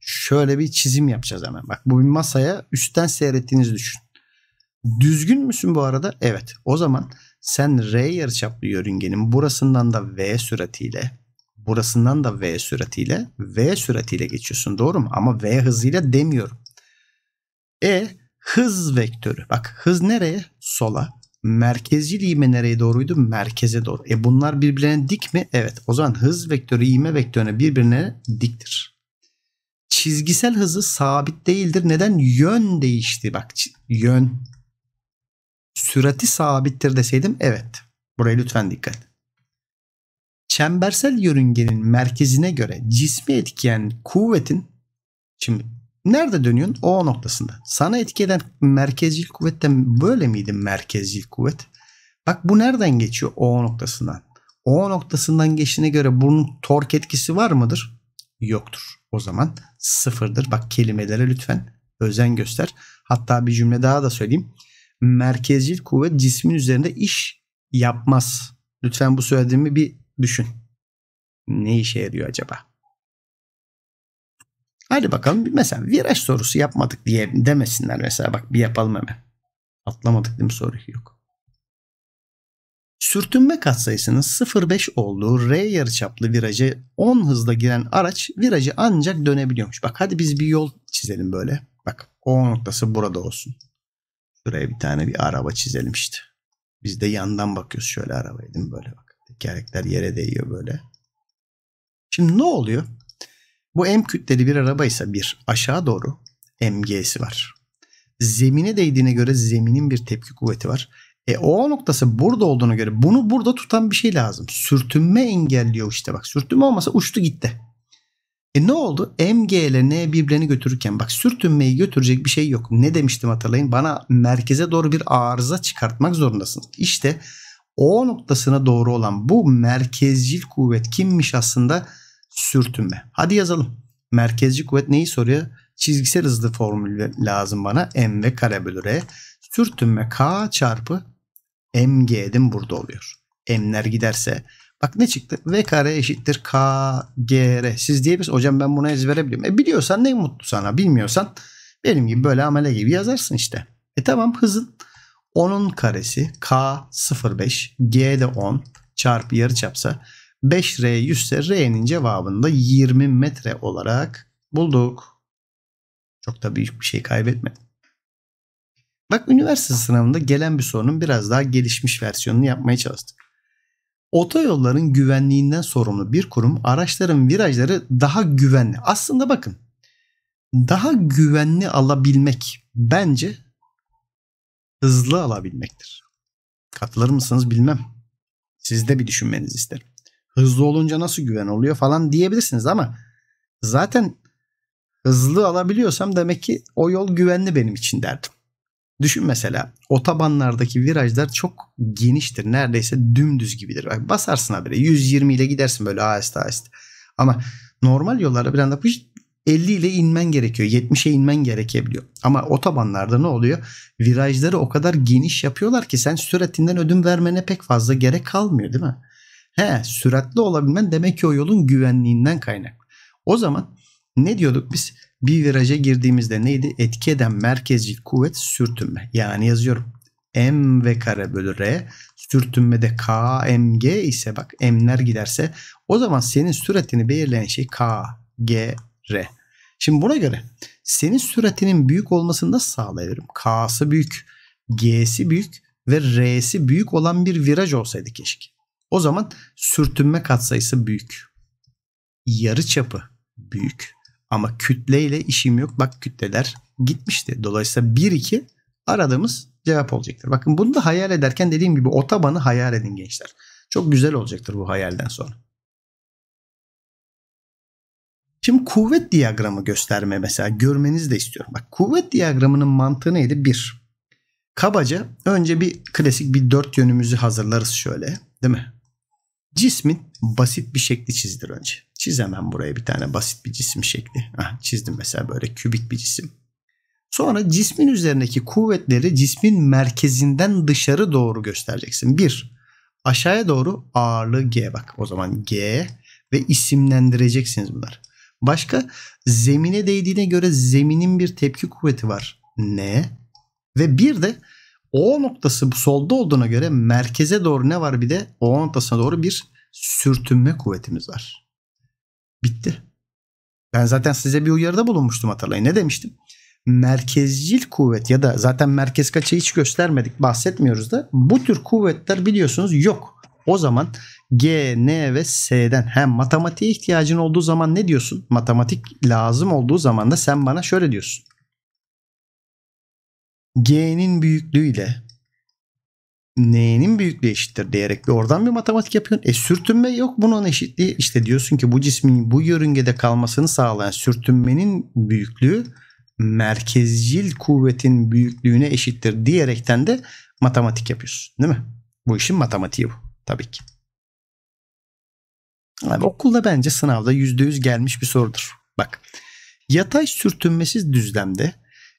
şöyle bir çizim yapacağız hemen. Bak bu bir masaya üstten seyrettiğinizi düşün. Düzgün müsün bu arada? Evet. O zaman sen R yarıçaplı yörüngenin burasından da V süratiyle burasından da V süratiyle V süratiyle geçiyorsun doğru mu? Ama V hızıyla demiyorum. E hız vektörü. Bak hız nereye? Sola. Merkezcil iğme nereye doğruydu? Merkeze doğru. E bunlar birbirine dik mi? Evet. O zaman hız vektörü iğme vektörüne birbirine diktir çizgisel hızı sabit değildir. Neden? Yön değişti. Bak yön. Sürati sabittir deseydim evet. Buraya lütfen dikkat. Çembersel yörüngenin merkezine göre cismi etkileyen kuvvetin şimdi nerede dönüyorsun? O noktasında. Sana etkileyen eden merkezcil kuvvetten böyle miydi merkezcil kuvvet? Bak bu nereden geçiyor? O noktasından. O noktasından geçtiğine göre bunun tork etkisi var mıdır? Yoktur. O zaman sıfırdır. Bak kelimelere lütfen özen göster. Hatta bir cümle daha da söyleyeyim. Merkezcil kuvvet cismin üzerinde iş yapmaz. Lütfen bu söylediğimi bir düşün. Ne işe yarıyor acaba? Hadi bakalım mesela viraj sorusu yapmadık diye demesinler mesela bak bir yapalım hemen. Atlamadık değil mi soru yok. Sürtünme katsayısının 0.5 olduğu R yarıçaplı viraja 10 hızla giren araç virajı ancak dönebiliyormuş. Bak hadi biz bir yol çizelim böyle. Bak O noktası burada olsun. Şuraya bir tane bir araba çizelim işte. Biz de yandan bakıyoruz şöyle arabaya değil mi böyle bak. Tekerlekler yere değiyor böyle. Şimdi ne oluyor? Bu M kütleli bir araba ise bir aşağı doğru MG'si var. Zemine değdiğine göre zeminin bir tepki kuvveti var e o noktası burada olduğunu göre bunu burada tutan bir şey lazım. Sürtünme engelliyor işte bak. Sürtünme olmasa uçtu gitti. E ne oldu? MG ile N birbirlerini götürürken bak sürtünmeyi götürecek bir şey yok. Ne demiştim hatırlayın? Bana merkeze doğru bir arıza çıkartmak zorundasın. İşte o noktasına doğru olan bu merkezcil kuvvet kimmiş aslında? Sürtünme. Hadi yazalım. Merkezci kuvvet neyi soruyor? Çizgisel hızlı formülü lazım bana. M ve kare bölü R. Sürtünme K çarpı mg edim burada oluyor. M'ler giderse bak ne çıktı? V kare eşittir K, G, R. Siz diyebilirsiniz hocam ben bunu ezbere biliyorum. E biliyorsan ne mutlu sana. Bilmiyorsan benim gibi böyle amele gibi yazarsın işte. E tamam hızın 10'un karesi K 0,5 G de 10 çarpı yarı çapsa 5R 100 ise R'nin cevabını da 20 metre olarak bulduk. Çok da büyük bir şey kaybetmedim. Bak üniversite sınavında gelen bir sorunun biraz daha gelişmiş versiyonunu yapmaya çalıştık. Otoyolların güvenliğinden sorumlu bir kurum araçların virajları daha güvenli. Aslında bakın daha güvenli alabilmek bence hızlı alabilmektir. Katılır mısınız bilmem. Siz de bir düşünmenizi isterim. Hızlı olunca nasıl güven oluyor falan diyebilirsiniz ama zaten hızlı alabiliyorsam demek ki o yol güvenli benim için derdim. Düşün mesela otobanlardaki virajlar çok geniştir. Neredeyse dümdüz gibidir. Bak basarsın habire 120 ile gidersin böyle aheste aheste. Ama normal yollarda bir anda 50 ile inmen gerekiyor. 70'e inmen gerekebiliyor. Ama otobanlarda ne oluyor? Virajları o kadar geniş yapıyorlar ki sen süratinden ödün vermene pek fazla gerek kalmıyor değil mi? He süratli olabilmen demek ki o yolun güvenliğinden kaynak. O zaman ne diyorduk biz? Bir viraja girdiğimizde neydi? Etki eden merkezcil kuvvet sürtünme. Yani yazıyorum m ve kare bölü r sürtünmede k m g ise bak m'ler giderse o zaman senin süratini belirleyen şey k g r. Şimdi buna göre senin süratinin büyük olmasını nasıl sağlayabilirim? K'sı büyük, G'si büyük ve R'si büyük olan bir viraj olsaydı keşke. O zaman sürtünme katsayısı büyük. Yarı çapı büyük. Ama kütleyle işim yok. Bak kütleler gitmişti. Dolayısıyla 1-2 aradığımız cevap olacaktır. Bakın bunu da hayal ederken dediğim gibi otobanı hayal edin gençler. Çok güzel olacaktır bu hayalden sonra. Şimdi kuvvet diyagramı gösterme mesela görmeniz de istiyorum. Bak kuvvet diyagramının mantığı neydi? Bir. Kabaca önce bir klasik bir dört yönümüzü hazırlarız şöyle değil mi? Cismin basit bir şekli çizdir önce. Çiz hemen buraya bir tane basit bir cisim şekli. Heh, çizdim mesela böyle kübik bir cisim. Sonra cismin üzerindeki kuvvetleri cismin merkezinden dışarı doğru göstereceksin. Bir, aşağıya doğru ağırlığı G bak. O zaman G ve isimlendireceksiniz bunlar. Başka zemine değdiğine göre zeminin bir tepki kuvveti var. N ve bir de O noktası solda olduğuna göre merkeze doğru ne var bir de O noktasına doğru bir sürtünme kuvvetimiz var. Bitti. Ben zaten size bir uyarıda bulunmuştum hatırlayın. Ne demiştim? Merkezcil kuvvet ya da zaten merkez kaça hiç göstermedik bahsetmiyoruz da bu tür kuvvetler biliyorsunuz yok. O zaman G, N ve S'den hem matematiğe ihtiyacın olduğu zaman ne diyorsun? Matematik lazım olduğu zaman da sen bana şöyle diyorsun. G'nin büyüklüğüyle neyenin büyüklüğü eşittir diyerek bir oradan bir matematik yapıyorsun. E sürtünme yok bunun eşitliği. İşte diyorsun ki bu cismin bu yörüngede kalmasını sağlayan sürtünmenin büyüklüğü merkezcil kuvvetin büyüklüğüne eşittir diyerekten de matematik yapıyorsun değil mi? Bu işin matematiği bu tabii ki. Yani okulda bence sınavda %100 gelmiş bir sorudur. Bak yatay sürtünmesiz düzlemde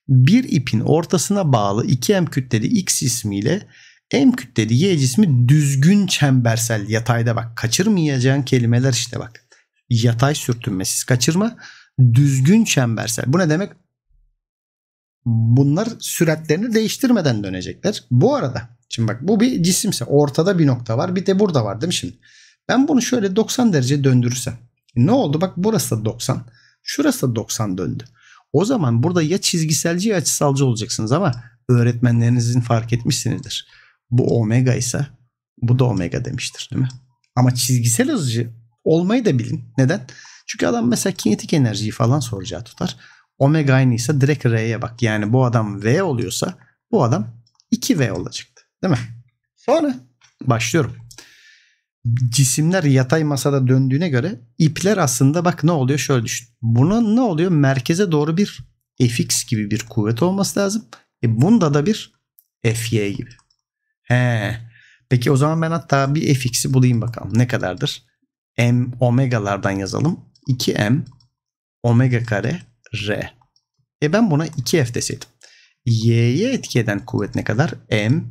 bir ipin ortasına bağlı 2M kütleli X ismiyle M kütleli Y cismi düzgün çembersel yatayda bak kaçırmayacağın kelimeler işte bak. Yatay sürtünmesiz kaçırma düzgün çembersel. Bu ne demek? Bunlar süratlerini değiştirmeden dönecekler. Bu arada şimdi bak bu bir cisimse ortada bir nokta var bir de burada var değil mi şimdi? Ben bunu şöyle 90 derece döndürürsem ne oldu? Bak burası da 90 şurası da 90 döndü. O zaman burada ya çizgiselci ya açısalcı olacaksınız ama öğretmenlerinizin fark etmişsinizdir bu omega ise bu da omega demiştir değil mi? Ama çizgisel hızcı olmayı da bilin. Neden? Çünkü adam mesela kinetik enerjiyi falan soracağı tutar. Omega aynı ise direkt R'ye bak. Yani bu adam V oluyorsa bu adam 2V olacaktı. Değil mi? Sonra başlıyorum. Cisimler yatay masada döndüğüne göre ipler aslında bak ne oluyor şöyle düşün. Buna ne oluyor? Merkeze doğru bir Fx gibi bir kuvvet olması lazım. E bunda da bir Fy gibi. He. Peki o zaman ben hatta bir fx'i bulayım bakalım. Ne kadardır? M omegalardan yazalım. 2M omega kare R. E ben buna 2F deseydim. Y'ye etki eden kuvvet ne kadar? M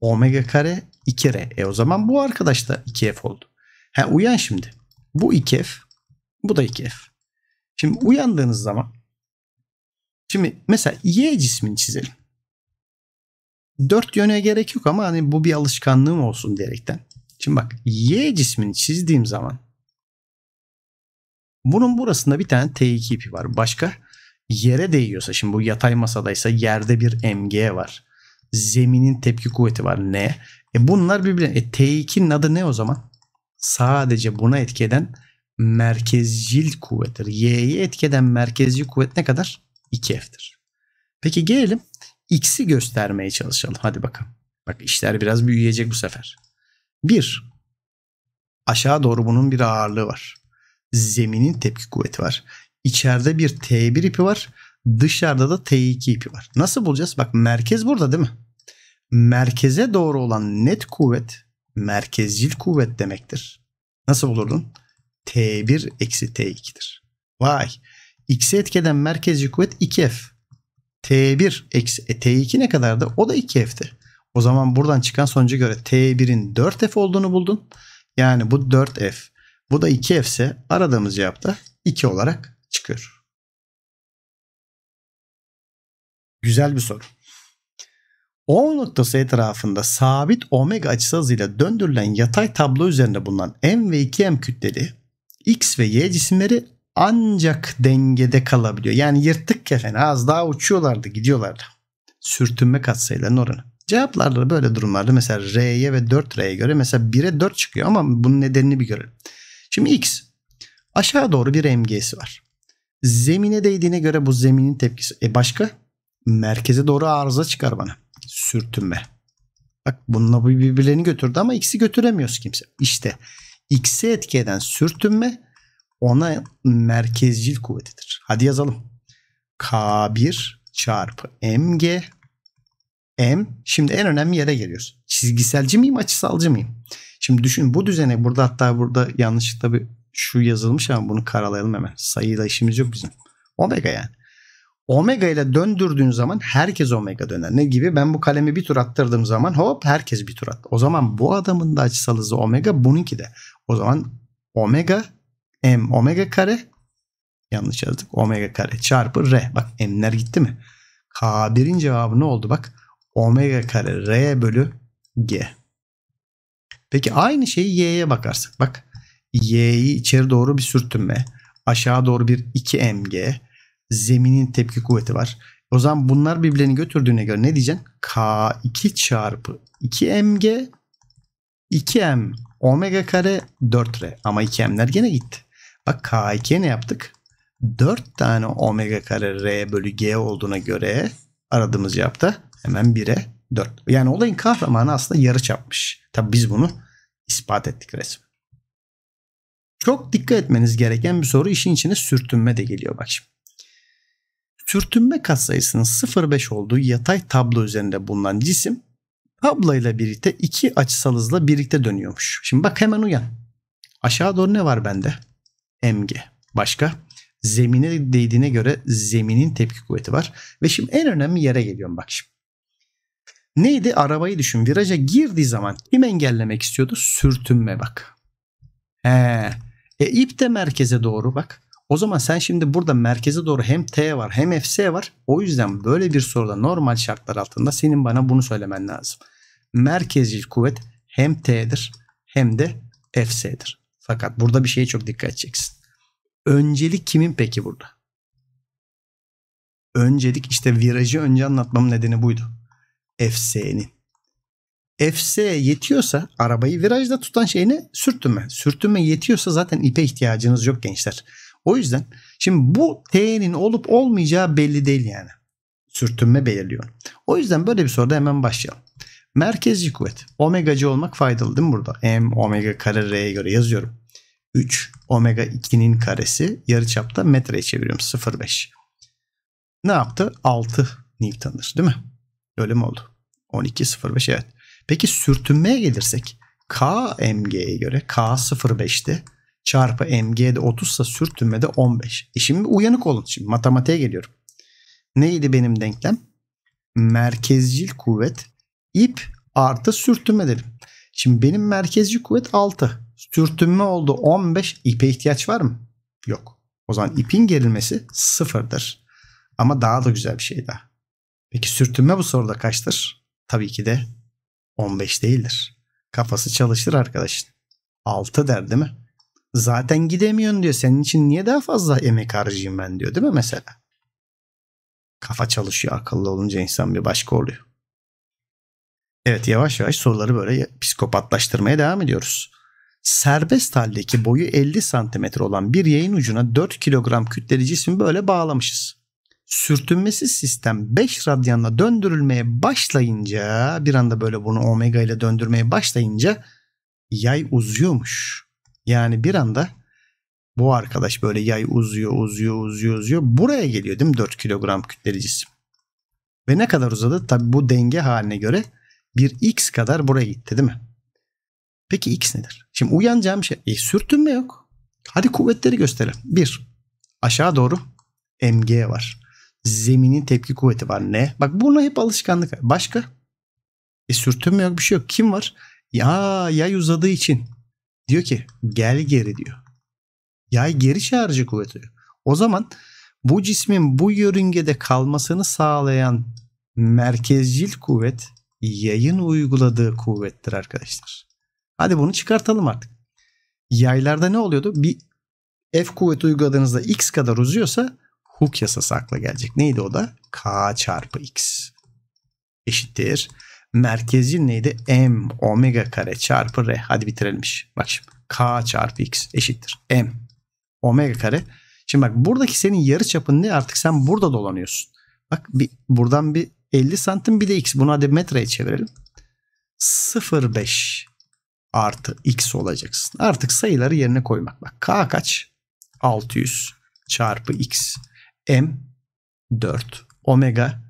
omega kare 2R. E o zaman bu arkadaş da 2F oldu. Ha uyan şimdi. Bu 2F. Bu da 2F. Şimdi uyandığınız zaman Şimdi mesela Y cismini çizelim dört yöne gerek yok ama hani bu bir alışkanlığım olsun diyerekten. Şimdi bak Y cismini çizdiğim zaman bunun burasında bir tane T2 ipi var. Başka yere değiyorsa şimdi bu yatay masadaysa yerde bir MG var. Zeminin tepki kuvveti var N. E bunlar birbirine. E T2'nin adı ne o zaman? Sadece buna etki eden merkezcil kuvvettir. Y'yi etki eden merkezcil kuvvet ne kadar? 2F'tir. Peki gelelim X'i göstermeye çalışalım. Hadi bakalım. Bak işler biraz büyüyecek bu sefer. 1. Aşağı doğru bunun bir ağırlığı var. Zeminin tepki kuvveti var. İçeride bir T1 ipi var. Dışarıda da T2 ipi var. Nasıl bulacağız? Bak merkez burada değil mi? Merkeze doğru olan net kuvvet merkezcil kuvvet demektir. Nasıl bulurdun? T1 eksi T2'dir. Vay. X'e etkeden merkezci kuvvet 2F. T1 eksi e, T2 ne kadardı? O da 2F'ti. O zaman buradan çıkan sonuca göre T1'in 4F olduğunu buldun. Yani bu 4F. Bu da 2F ise aradığımız cevap da 2 olarak çıkıyor. Güzel bir soru. O noktası etrafında sabit omega açısı hızıyla döndürülen yatay tablo üzerinde bulunan M ve 2M kütleli X ve Y cisimleri ancak dengede kalabiliyor. Yani yırttık kefeni az daha uçuyorlardı gidiyorlardı. Sürtünme katsayılarının oranı. Cevaplarda böyle durumlarda mesela R'ye ve 4R'ye göre mesela 1'e 4 çıkıyor ama bunun nedenini bir görelim. Şimdi X aşağı doğru bir MG'si var. Zemine değdiğine göre bu zeminin tepkisi. E başka? Merkeze doğru arıza çıkar bana. Sürtünme. Bak bununla birbirlerini götürdü ama X'i götüremiyoruz kimse. İşte X'i etki eden sürtünme ona merkezcil kuvvetidir. Hadi yazalım. K1 çarpı mg m. Şimdi en önemli yere geliyoruz. Çizgiselci miyim açısalcı mıyım? Şimdi düşün bu düzene burada hatta burada yanlışlıkla bir şu yazılmış ama bunu karalayalım hemen. Sayıyla işimiz yok bizim. Omega yani. Omega ile döndürdüğün zaman herkes omega döner. Ne gibi? Ben bu kalemi bir tur attırdığım zaman hop herkes bir tur attı. O zaman bu adamın da açısal hızı omega bununki de. O zaman omega m omega kare yanlış yazdık omega kare çarpı r bak m'ler gitti mi? K1'in cevabı ne oldu bak omega kare r bölü g. Peki aynı şeyi y'ye bakarsak bak y'yi içeri doğru bir sürtünme aşağı doğru bir 2 mg zeminin tepki kuvveti var. O zaman bunlar birbirlerini götürdüğüne göre ne diyeceksin? K2 çarpı 2 mg 2m omega kare 4r ama 2m'ler gene gitti. Bak K2'ye ne yaptık? 4 tane omega kare R bölü G olduğuna göre aradığımız yaptı da hemen 1'e 4. Yani olayın kahramanı aslında yarı çapmış. Tabi biz bunu ispat ettik resim. Çok dikkat etmeniz gereken bir soru işin içine sürtünme de geliyor bak şimdi. Sürtünme katsayısının 0,5 olduğu yatay tablo üzerinde bulunan cisim tabloyla birlikte iki açısal hızla birlikte dönüyormuş. Şimdi bak hemen uyan. Aşağı doğru ne var bende? MG Başka? Zemine değdiğine göre zeminin tepki kuvveti var. Ve şimdi en önemli yere geliyorum bak şimdi. Neydi? Arabayı düşün. Viraja girdiği zaman kim engellemek istiyordu? Sürtünme bak. He. E ip de merkeze doğru bak. O zaman sen şimdi burada merkeze doğru hem T var hem FC var. O yüzden böyle bir soruda normal şartlar altında senin bana bunu söylemen lazım. Merkezci kuvvet hem T'dir hem de FC'dir. Fakat burada bir şeye çok dikkat edeceksin. Öncelik kimin peki burada? Öncelik işte virajı önce anlatmam nedeni buydu. FS'nin. FC yetiyorsa arabayı virajda tutan şey ne? Sürtünme. Sürtünme yetiyorsa zaten ipe ihtiyacınız yok gençler. O yüzden şimdi bu T'nin olup olmayacağı belli değil yani. Sürtünme belirliyor. O yüzden böyle bir soruda hemen başlayalım. Merkezci kuvvet. Omegacı olmak faydalı değil mi burada? M omega kare R'ye göre yazıyorum. 3 omega 2'nin karesi yarıçapta metreye çeviriyorum 0.5. Ne yaptı? 6 Newton'dır değil mi? Öyle mi oldu? 12.05 evet. Peki sürtünmeye gelirsek K mg'ye göre K 0.5'ti çarpı mg'de 30 ise de 15. E şimdi uyanık olun. Şimdi matematiğe geliyorum. Neydi benim denklem? Merkezcil kuvvet ip artı sürtünme dedim. Şimdi benim merkezci kuvvet 6. Sürtünme oldu 15. ipe ihtiyaç var mı? Yok. O zaman hmm. ipin gerilmesi sıfırdır. Ama daha da güzel bir şey daha. Peki sürtünme bu soruda kaçtır? Tabii ki de 15 değildir. Kafası çalışır arkadaşın. 6 der değil mi? Zaten gidemiyorsun diyor. Senin için niye daha fazla emek harcayayım ben diyor değil mi mesela? Kafa çalışıyor akıllı olunca insan bir başka oluyor. Evet yavaş yavaş soruları böyle psikopatlaştırmaya devam ediyoruz serbest haldeki boyu 50 santimetre olan bir yayın ucuna 4 kilogram kütleli cismi böyle bağlamışız. Sürtünmesiz sistem 5 radyanla döndürülmeye başlayınca bir anda böyle bunu omega ile döndürmeye başlayınca yay uzuyormuş. Yani bir anda bu arkadaş böyle yay uzuyor uzuyor uzuyor uzuyor buraya geliyor değil mi 4 kilogram kütleli cisim. Ve ne kadar uzadı tabi bu denge haline göre bir x kadar buraya gitti değil mi? Peki X nedir? Şimdi uyanacağım şey. E, sürtünme yok. Hadi kuvvetleri gösterelim. Bir. Aşağı doğru MG var. Zeminin tepki kuvveti var. Ne? Bak bunu hep alışkanlık. Başka? E sürtünme yok bir şey yok. Kim var? Ya yay uzadığı için. Diyor ki gel geri diyor. Yay geri çağırıcı kuvveti diyor. O zaman bu cismin bu yörüngede kalmasını sağlayan merkezcil kuvvet yayın uyguladığı kuvvettir arkadaşlar. Hadi bunu çıkartalım artık. Yaylarda ne oluyordu? Bir F kuvvet uyguladığınızda x kadar uzuyorsa Hook yasası akla gelecek. Neydi o da? K çarpı x eşittir. Merkezcil neydi? M omega kare çarpı R. Hadi bitirelimmiş. Bak şimdi. K çarpı x eşittir. M omega kare. Şimdi bak buradaki senin yarı çapın ne? Artık sen burada dolanıyorsun. Bak bir, buradan bir 50 santim bir de x. Bunu hadi metreye çevirelim. 0.5 artı x olacaksın. Artık sayıları yerine koymak. Bak k kaç? 600 çarpı x. m 4. Omega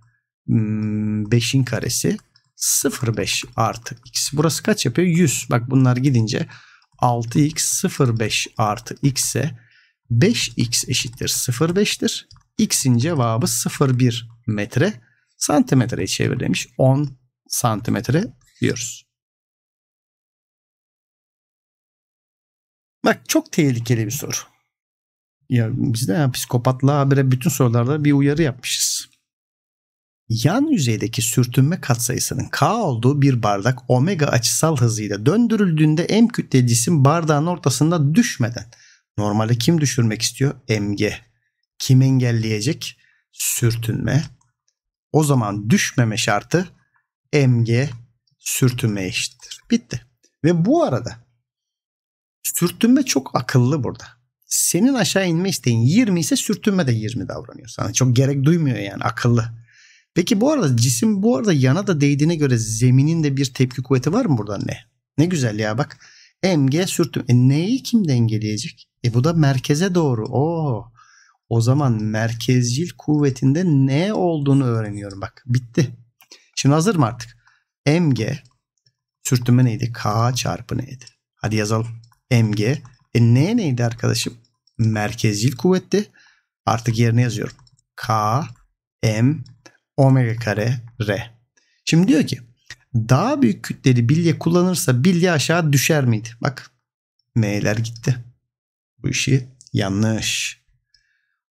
5'in hmm, karesi 0,5 artı x. Burası kaç yapıyor? 100. Bak bunlar gidince 6x 0,5 artı x ise 5x eşittir 0,5'tir. x'in cevabı 0,1 metre santimetreye çevir demiş. 10 santimetre diyoruz. Bak çok tehlikeli bir soru. Ya biz de ya, psikopatlığa habire bütün sorularda bir uyarı yapmışız. Yan yüzeydeki sürtünme katsayısının K olduğu bir bardak omega açısal hızıyla döndürüldüğünde M kütle cisim bardağın ortasında düşmeden normalde kim düşürmek istiyor? Mg. Kim engelleyecek? Sürtünme. O zaman düşmeme şartı mg sürtünme eşittir. Bitti. Ve bu arada Sürtünme çok akıllı burada. Senin aşağı inme isteğin 20 ise sürtünme de 20 davranıyor sana. Çok gerek duymuyor yani akıllı. Peki bu arada cisim bu arada yana da değdiğine göre zeminin de bir tepki kuvveti var mı buradan ne? Ne güzel ya bak. MG sürtünme. E neyi kim dengeleyecek? E bu da merkeze doğru. Oo. O zaman merkezcil kuvvetinde ne olduğunu öğreniyorum bak. Bitti. Şimdi hazır mı artık? MG sürtünme neydi? K çarpı neydi? Hadi yazalım. MG. E N neydi arkadaşım? Merkezcil kuvvetti. Artık yerine yazıyorum. K, M, omega kare, R. Şimdi diyor ki daha büyük kütleli bilye kullanırsa bilye aşağı düşer miydi? Bak M'ler gitti. Bu işi yanlış.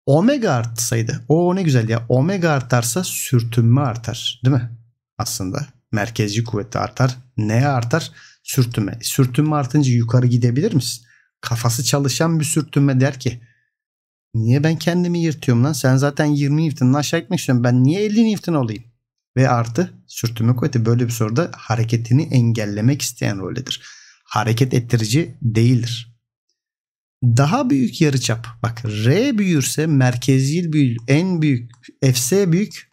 Omega artsaydı. O ne güzel ya. Omega artarsa sürtünme artar. Değil mi? Aslında merkezci kuvveti artar. Ne artar? sürtünme. E, sürtünme artınca yukarı gidebilir misin? Kafası çalışan bir sürtünme der ki niye ben kendimi yırtıyorum lan? Sen zaten 20 Newton'la aşağı gitmek istiyorsun. Ben niye 50 Newton olayım? Ve artı sürtünme kuvveti böyle bir soruda hareketini engellemek isteyen roldedir. Hareket ettirici değildir. Daha büyük yarıçap. Bak R büyürse merkezil büyür. En büyük. Fs büyük.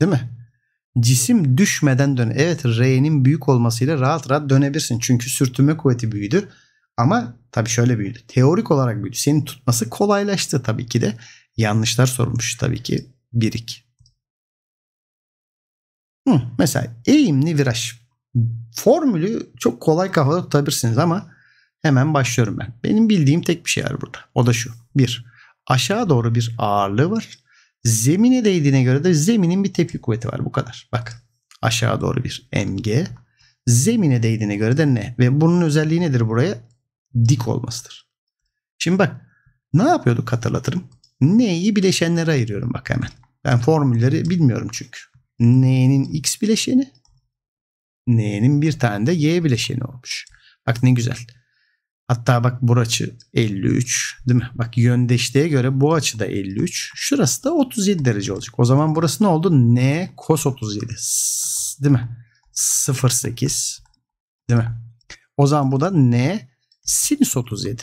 Değil mi? cisim düşmeden dön. Evet R'nin büyük olmasıyla rahat rahat dönebilirsin. Çünkü sürtünme kuvveti büyüdü. Ama tabii şöyle büyüdü. Teorik olarak büyüdü. Senin tutması kolaylaştı tabii ki de. Yanlışlar sorulmuş tabii ki. Birik. Hı, mesela eğimli viraj. Formülü çok kolay kafada tutabilirsiniz ama hemen başlıyorum ben. Benim bildiğim tek bir şey var burada. O da şu. Bir, aşağı doğru bir ağırlığı var. Zemine değdiğine göre de zeminin bir tepki kuvveti var. Bu kadar. Bakın aşağı doğru bir mg. Zemine değdiğine göre de ne? Ve bunun özelliği nedir buraya? Dik olmasıdır. Şimdi bak ne yapıyorduk hatırlatırım. N'yi bileşenlere ayırıyorum bak hemen. Ben formülleri bilmiyorum çünkü. N'nin x bileşeni N'nin bir tane de y bileşeni olmuş. Bak ne güzel. Hatta bak bur açı 53 değil mi? Bak yöndeşliğe göre bu açı da 53. Şurası da 37 derece olacak. O zaman burası ne oldu? N cos 37 değil mi? 0,8 değil mi? O zaman bu da N sinüs 37.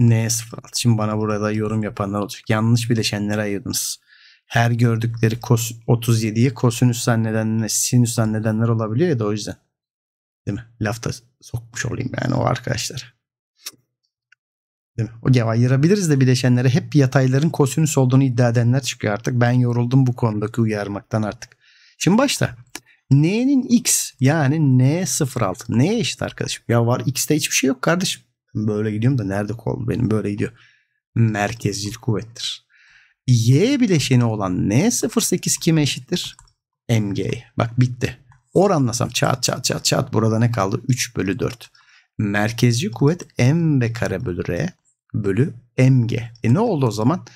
N06. Şimdi bana burada yorum yapanlar olacak. Yanlış bileşenlere ayırdınız. Her gördükleri kos, 37'yi kosinüs zannedenler, sinüs zannedenler olabiliyor ya da o yüzden. Değil mi? Lafta sokmuş olayım yani o arkadaşlar. Değil mi? O ya ayırabiliriz de bileşenlere hep yatayların kosinüs olduğunu iddia edenler çıkıyor artık. Ben yoruldum bu konudaki uyarmaktan artık. Şimdi başta. N'nin x yani n 06 N eşit arkadaşım? Ya var x'te hiçbir şey yok kardeşim. Böyle gidiyorum da nerede kol benim böyle gidiyor. Merkezcil kuvvettir. Y bileşeni olan n 08 kime eşittir? MG. Bak bitti. Oranlasam çat çat çat çat burada ne kaldı? 3 bölü 4. Merkezci kuvvet m ve kare bölü r bölü mg. E ne oldu o zaman?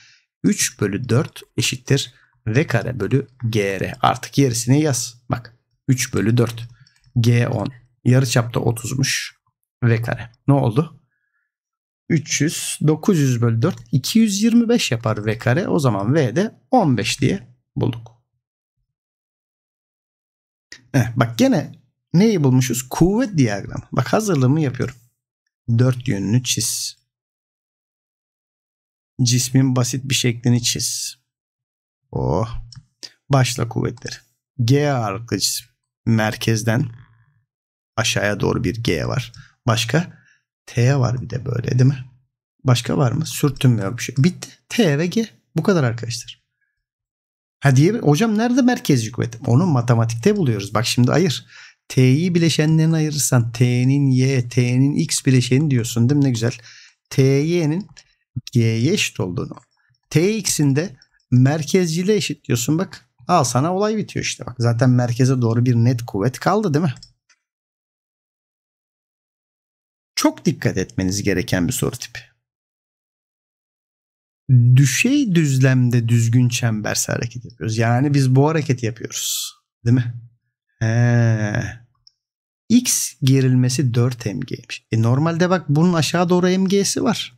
3 bölü 4 eşittir v kare bölü gr. Artık gerisini yaz. Bak 3 bölü 4 g 10 yarı yarıçapta 30'muş v kare. Ne oldu? 300 900 bölü 4 225 yapar v kare. O zaman v de 15 diye bulduk. Heh, bak gene neyi bulmuşuz? Kuvvet diyagramı. Bak hazırlığımı yapıyorum. Dört yönünü çiz. Cismin basit bir şeklini çiz. Oh. Başla kuvvetleri. G ağırlıklı cisim. Merkezden aşağıya doğru bir G var. Başka T var bir de böyle değil mi? Başka var mı? Sürtünme yok bir şey. Bitti. T ve G. Bu kadar arkadaşlar. Ha diye hocam nerede merkezci kuvvet? Onu matematikte buluyoruz. Bak şimdi ayır. T'yi bileşenlerine ayırırsan T'nin Y, T'nin X bileşeni diyorsun değil mi ne güzel. TY'nin G'ye eşit olduğunu. TX'in de merkezciliğe eşit diyorsun bak. Al sana olay bitiyor işte bak. Zaten merkeze doğru bir net kuvvet kaldı değil mi? Çok dikkat etmeniz gereken bir soru tipi düşey düzlemde düzgün çemberse hareket yapıyoruz. Yani biz bu hareketi yapıyoruz. Değil mi? He. X gerilmesi 4 mg'ymiş. E normalde bak bunun aşağı doğru mg'si var.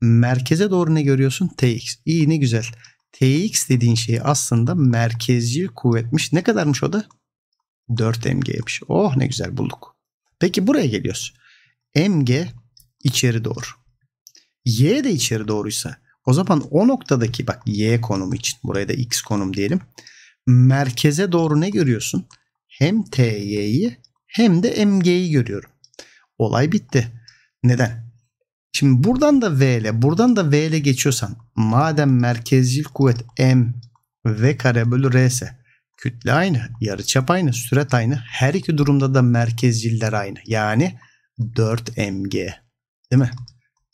Merkeze doğru ne görüyorsun? Tx. İyi ne güzel. Tx dediğin şey aslında merkezci kuvvetmiş. Ne kadarmış o da? 4 mg'ymiş. Oh ne güzel bulduk. Peki buraya geliyoruz. mg içeri doğru. Y de içeri doğruysa o zaman o noktadaki bak y konum için buraya da x konum diyelim. Merkeze doğru ne görüyorsun? Hem ty'yi hem de mg'yi görüyorum. Olay bitti. Neden? Şimdi buradan da v ile buradan da v ile geçiyorsan madem merkezcil kuvvet m v kare bölü r ise kütle aynı, yarıçap aynı, sürat aynı. Her iki durumda da merkezciller aynı. Yani 4 mg. Değil mi?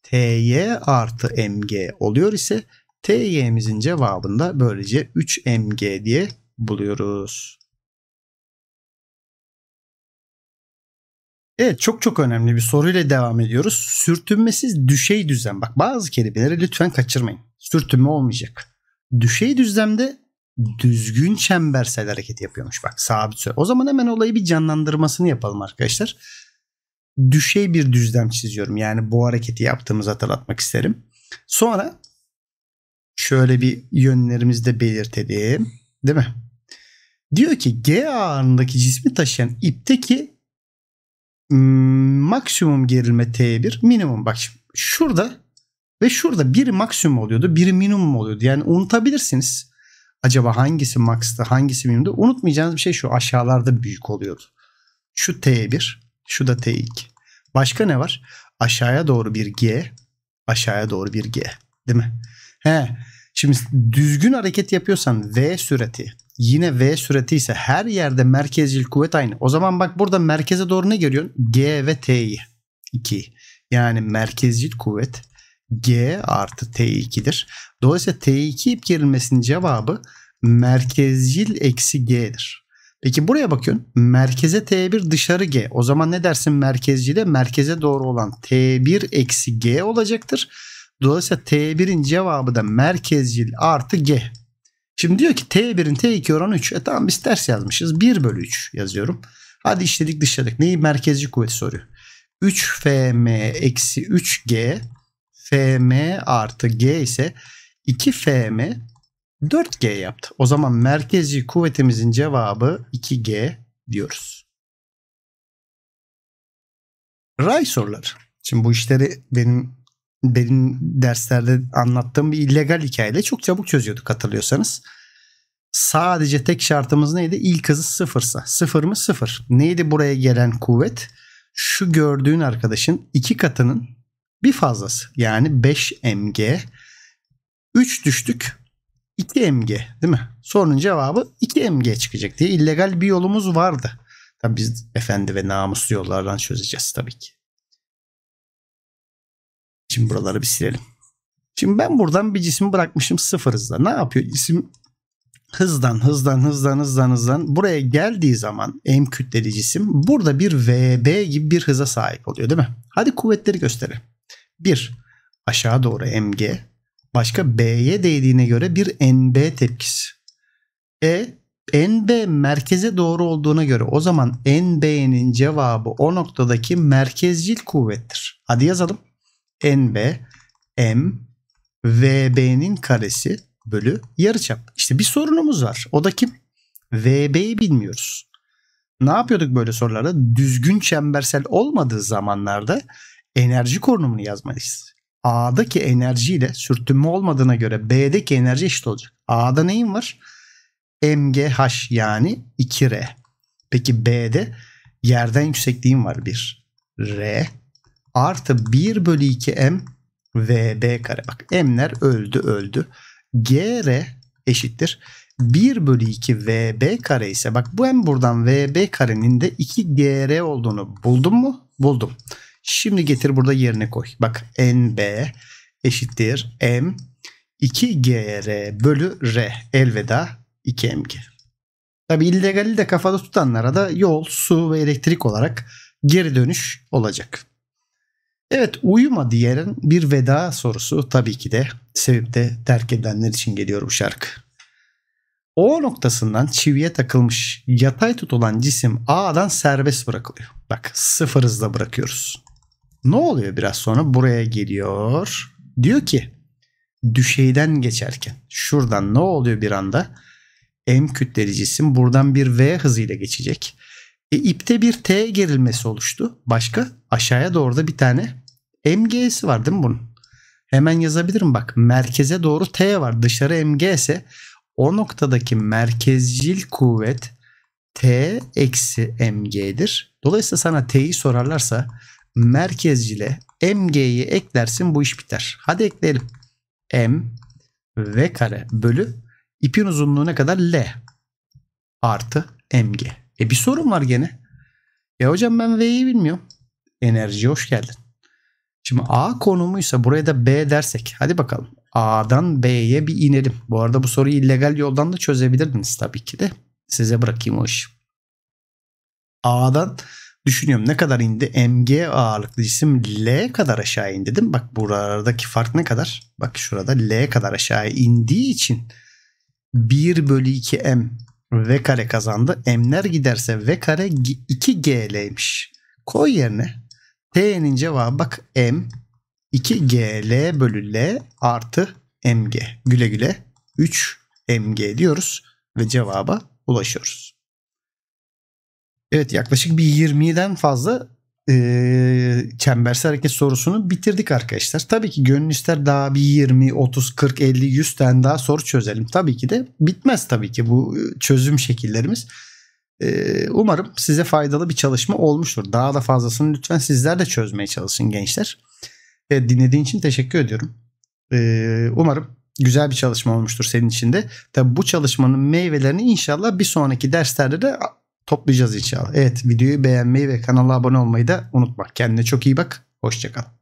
ty artı mg oluyor ise ty'mizin cevabında böylece 3mg diye buluyoruz. Evet çok çok önemli bir soruyla devam ediyoruz. Sürtünmesiz düşey düzlem. Bak bazı kelimeleri lütfen kaçırmayın. Sürtünme olmayacak. Düşey düzlemde düzgün çembersel hareket yapıyormuş. Bak sabit süre. O zaman hemen olayı bir canlandırmasını yapalım arkadaşlar düşey bir düzlem çiziyorum. Yani bu hareketi yaptığımızı hatırlatmak isterim. Sonra şöyle bir yönlerimizi de belirtelim. Değil mi? Diyor ki G ağırlığındaki cismi taşıyan ipteki maksimum gerilme T1 minimum. Bak şimdi şurada ve şurada biri maksimum oluyordu biri minimum oluyordu. Yani unutabilirsiniz. Acaba hangisi max'tı hangisi minimumdu? Unutmayacağınız bir şey şu aşağılarda büyük oluyordu. Şu T1 şu da T2. Başka ne var? Aşağıya doğru bir G. Aşağıya doğru bir G. Değil mi? He. Şimdi düzgün hareket yapıyorsan V sürati yine V sürati ise her yerde merkezcil kuvvet aynı. O zaman bak burada merkeze doğru ne görüyorsun? G ve T'yi. 2. Yani merkezcil kuvvet G artı T2'dir. Dolayısıyla T2 ip gerilmesinin cevabı merkezcil eksi G'dir. Peki buraya bakın, Merkeze T1 dışarı G. O zaman ne dersin merkezcide? Merkeze doğru olan T1 eksi G olacaktır. Dolayısıyla T1'in cevabı da merkezcil artı G. Şimdi diyor ki T1'in T2 oranı 3. E tamam biz ters yazmışız. 1 bölü 3 yazıyorum. Hadi işledik dışladık. Neyi? Merkezci kuvveti soruyor. 3Fm eksi 3G Fm artı G ise 2Fm 4G yaptı. O zaman merkezi kuvvetimizin cevabı 2G diyoruz. Ray soruları. Şimdi bu işleri benim benim derslerde anlattığım bir illegal hikayeyle çok çabuk çözüyorduk hatırlıyorsanız. Sadece tek şartımız neydi? İlk hızı sıfırsa. Sıfır mı? Sıfır. Neydi buraya gelen kuvvet? Şu gördüğün arkadaşın iki katının bir fazlası. Yani 5 mg. 3 düştük. 2 mg, değil mi? Sorunun cevabı 2 mg çıkacak diye illegal bir yolumuz vardı. Tabii biz efendi ve namuslu yollardan çözeceğiz tabii ki. Şimdi buraları bir silelim. Şimdi ben buradan bir cisim bırakmışım sıfır hızla. Ne yapıyor? Cisim hızdan hızdan hızdan hızdan hızdan buraya geldiği zaman M kütleli cisim burada bir VB gibi bir hıza sahip oluyor değil mi? Hadi kuvvetleri gösterelim. 1 aşağı doğru MG başka B'ye değdiğine göre bir NB tepkisi. E NB merkeze doğru olduğuna göre o zaman NB'nin cevabı o noktadaki merkezcil kuvvettir. Hadi yazalım. NB M VB'nin karesi bölü yarıçap. İşte bir sorunumuz var. O da kim? VB'yi bilmiyoruz. Ne yapıyorduk böyle sorularda? Düzgün çembersel olmadığı zamanlarda enerji korunumunu yazmalıyız. A'daki enerjiyle sürtünme olmadığına göre B'deki enerji eşit olacak. A'da neyin var? MGH yani 2R. Peki B'de yerden yüksekliğim var 1. R artı 1 bölü 2 M vb kare. Bak M'ler öldü öldü. GR eşittir. 1 bölü 2 VB kare ise bak bu m buradan VB karenin de 2 GR olduğunu buldum mu? Buldum. Şimdi getir burada yerine koy. Bak NB eşittir M 2GR bölü R elveda 2MG. Tabi illegali de kafada tutanlara da yol, su ve elektrik olarak geri dönüş olacak. Evet uyuma diyen bir veda sorusu tabii ki de sevip de terk edenler için geliyor bu şarkı. O noktasından çiviye takılmış yatay tutulan cisim A'dan serbest bırakılıyor. Bak sıfır hızla bırakıyoruz. Ne oluyor biraz sonra? Buraya geliyor. Diyor ki düşeyden geçerken şuradan ne oluyor bir anda? M kütleli cisim buradan bir V hızıyla geçecek. E, ipte bir T gerilmesi oluştu. Başka aşağıya doğru da bir tane MG'si var değil mi bunun? Hemen yazabilirim bak merkeze doğru T var dışarı MG ise o noktadaki merkezcil kuvvet T eksi MG'dir. Dolayısıyla sana T'yi sorarlarsa merkezcile mg'yi eklersin bu iş biter. Hadi ekleyelim. m v kare bölü ipin uzunluğuna kadar l artı mg. E bir sorun var gene. Ya e, hocam ben v'yi bilmiyorum. Enerji hoş geldin. Şimdi A konumuysa buraya da B dersek hadi bakalım. A'dan B'ye bir inelim. Bu arada bu soruyu illegal yoldan da çözebilirdiniz tabii ki de. Size bırakayım o işi. A'dan düşünüyorum ne kadar indi? MG ağırlıklı cisim L kadar aşağı indi dedim. Bak buradaki fark ne kadar? Bak şurada L kadar aşağı indiği için 1 bölü 2 M V kare kazandı. M'ler giderse V kare 2 GL'ymiş. Koy yerine T'nin cevabı bak M 2 GL bölü L artı MG. Güle güle 3 MG diyoruz ve cevaba ulaşıyoruz. Evet yaklaşık bir 20'den fazla e, çembersi hareket sorusunu bitirdik arkadaşlar. Tabii ki gönül ister daha bir 20, 30, 40, 50, 100 tane daha soru çözelim. Tabii ki de bitmez tabii ki bu çözüm şekillerimiz. E, umarım size faydalı bir çalışma olmuştur. Daha da fazlasını lütfen sizler de çözmeye çalışın gençler. E, dinlediğin için teşekkür ediyorum. E, umarım güzel bir çalışma olmuştur senin için de. Tabii bu çalışmanın meyvelerini inşallah bir sonraki derslerde de toplayacağız inşallah. Evet videoyu beğenmeyi ve kanala abone olmayı da unutma. Kendine çok iyi bak. Hoşçakal.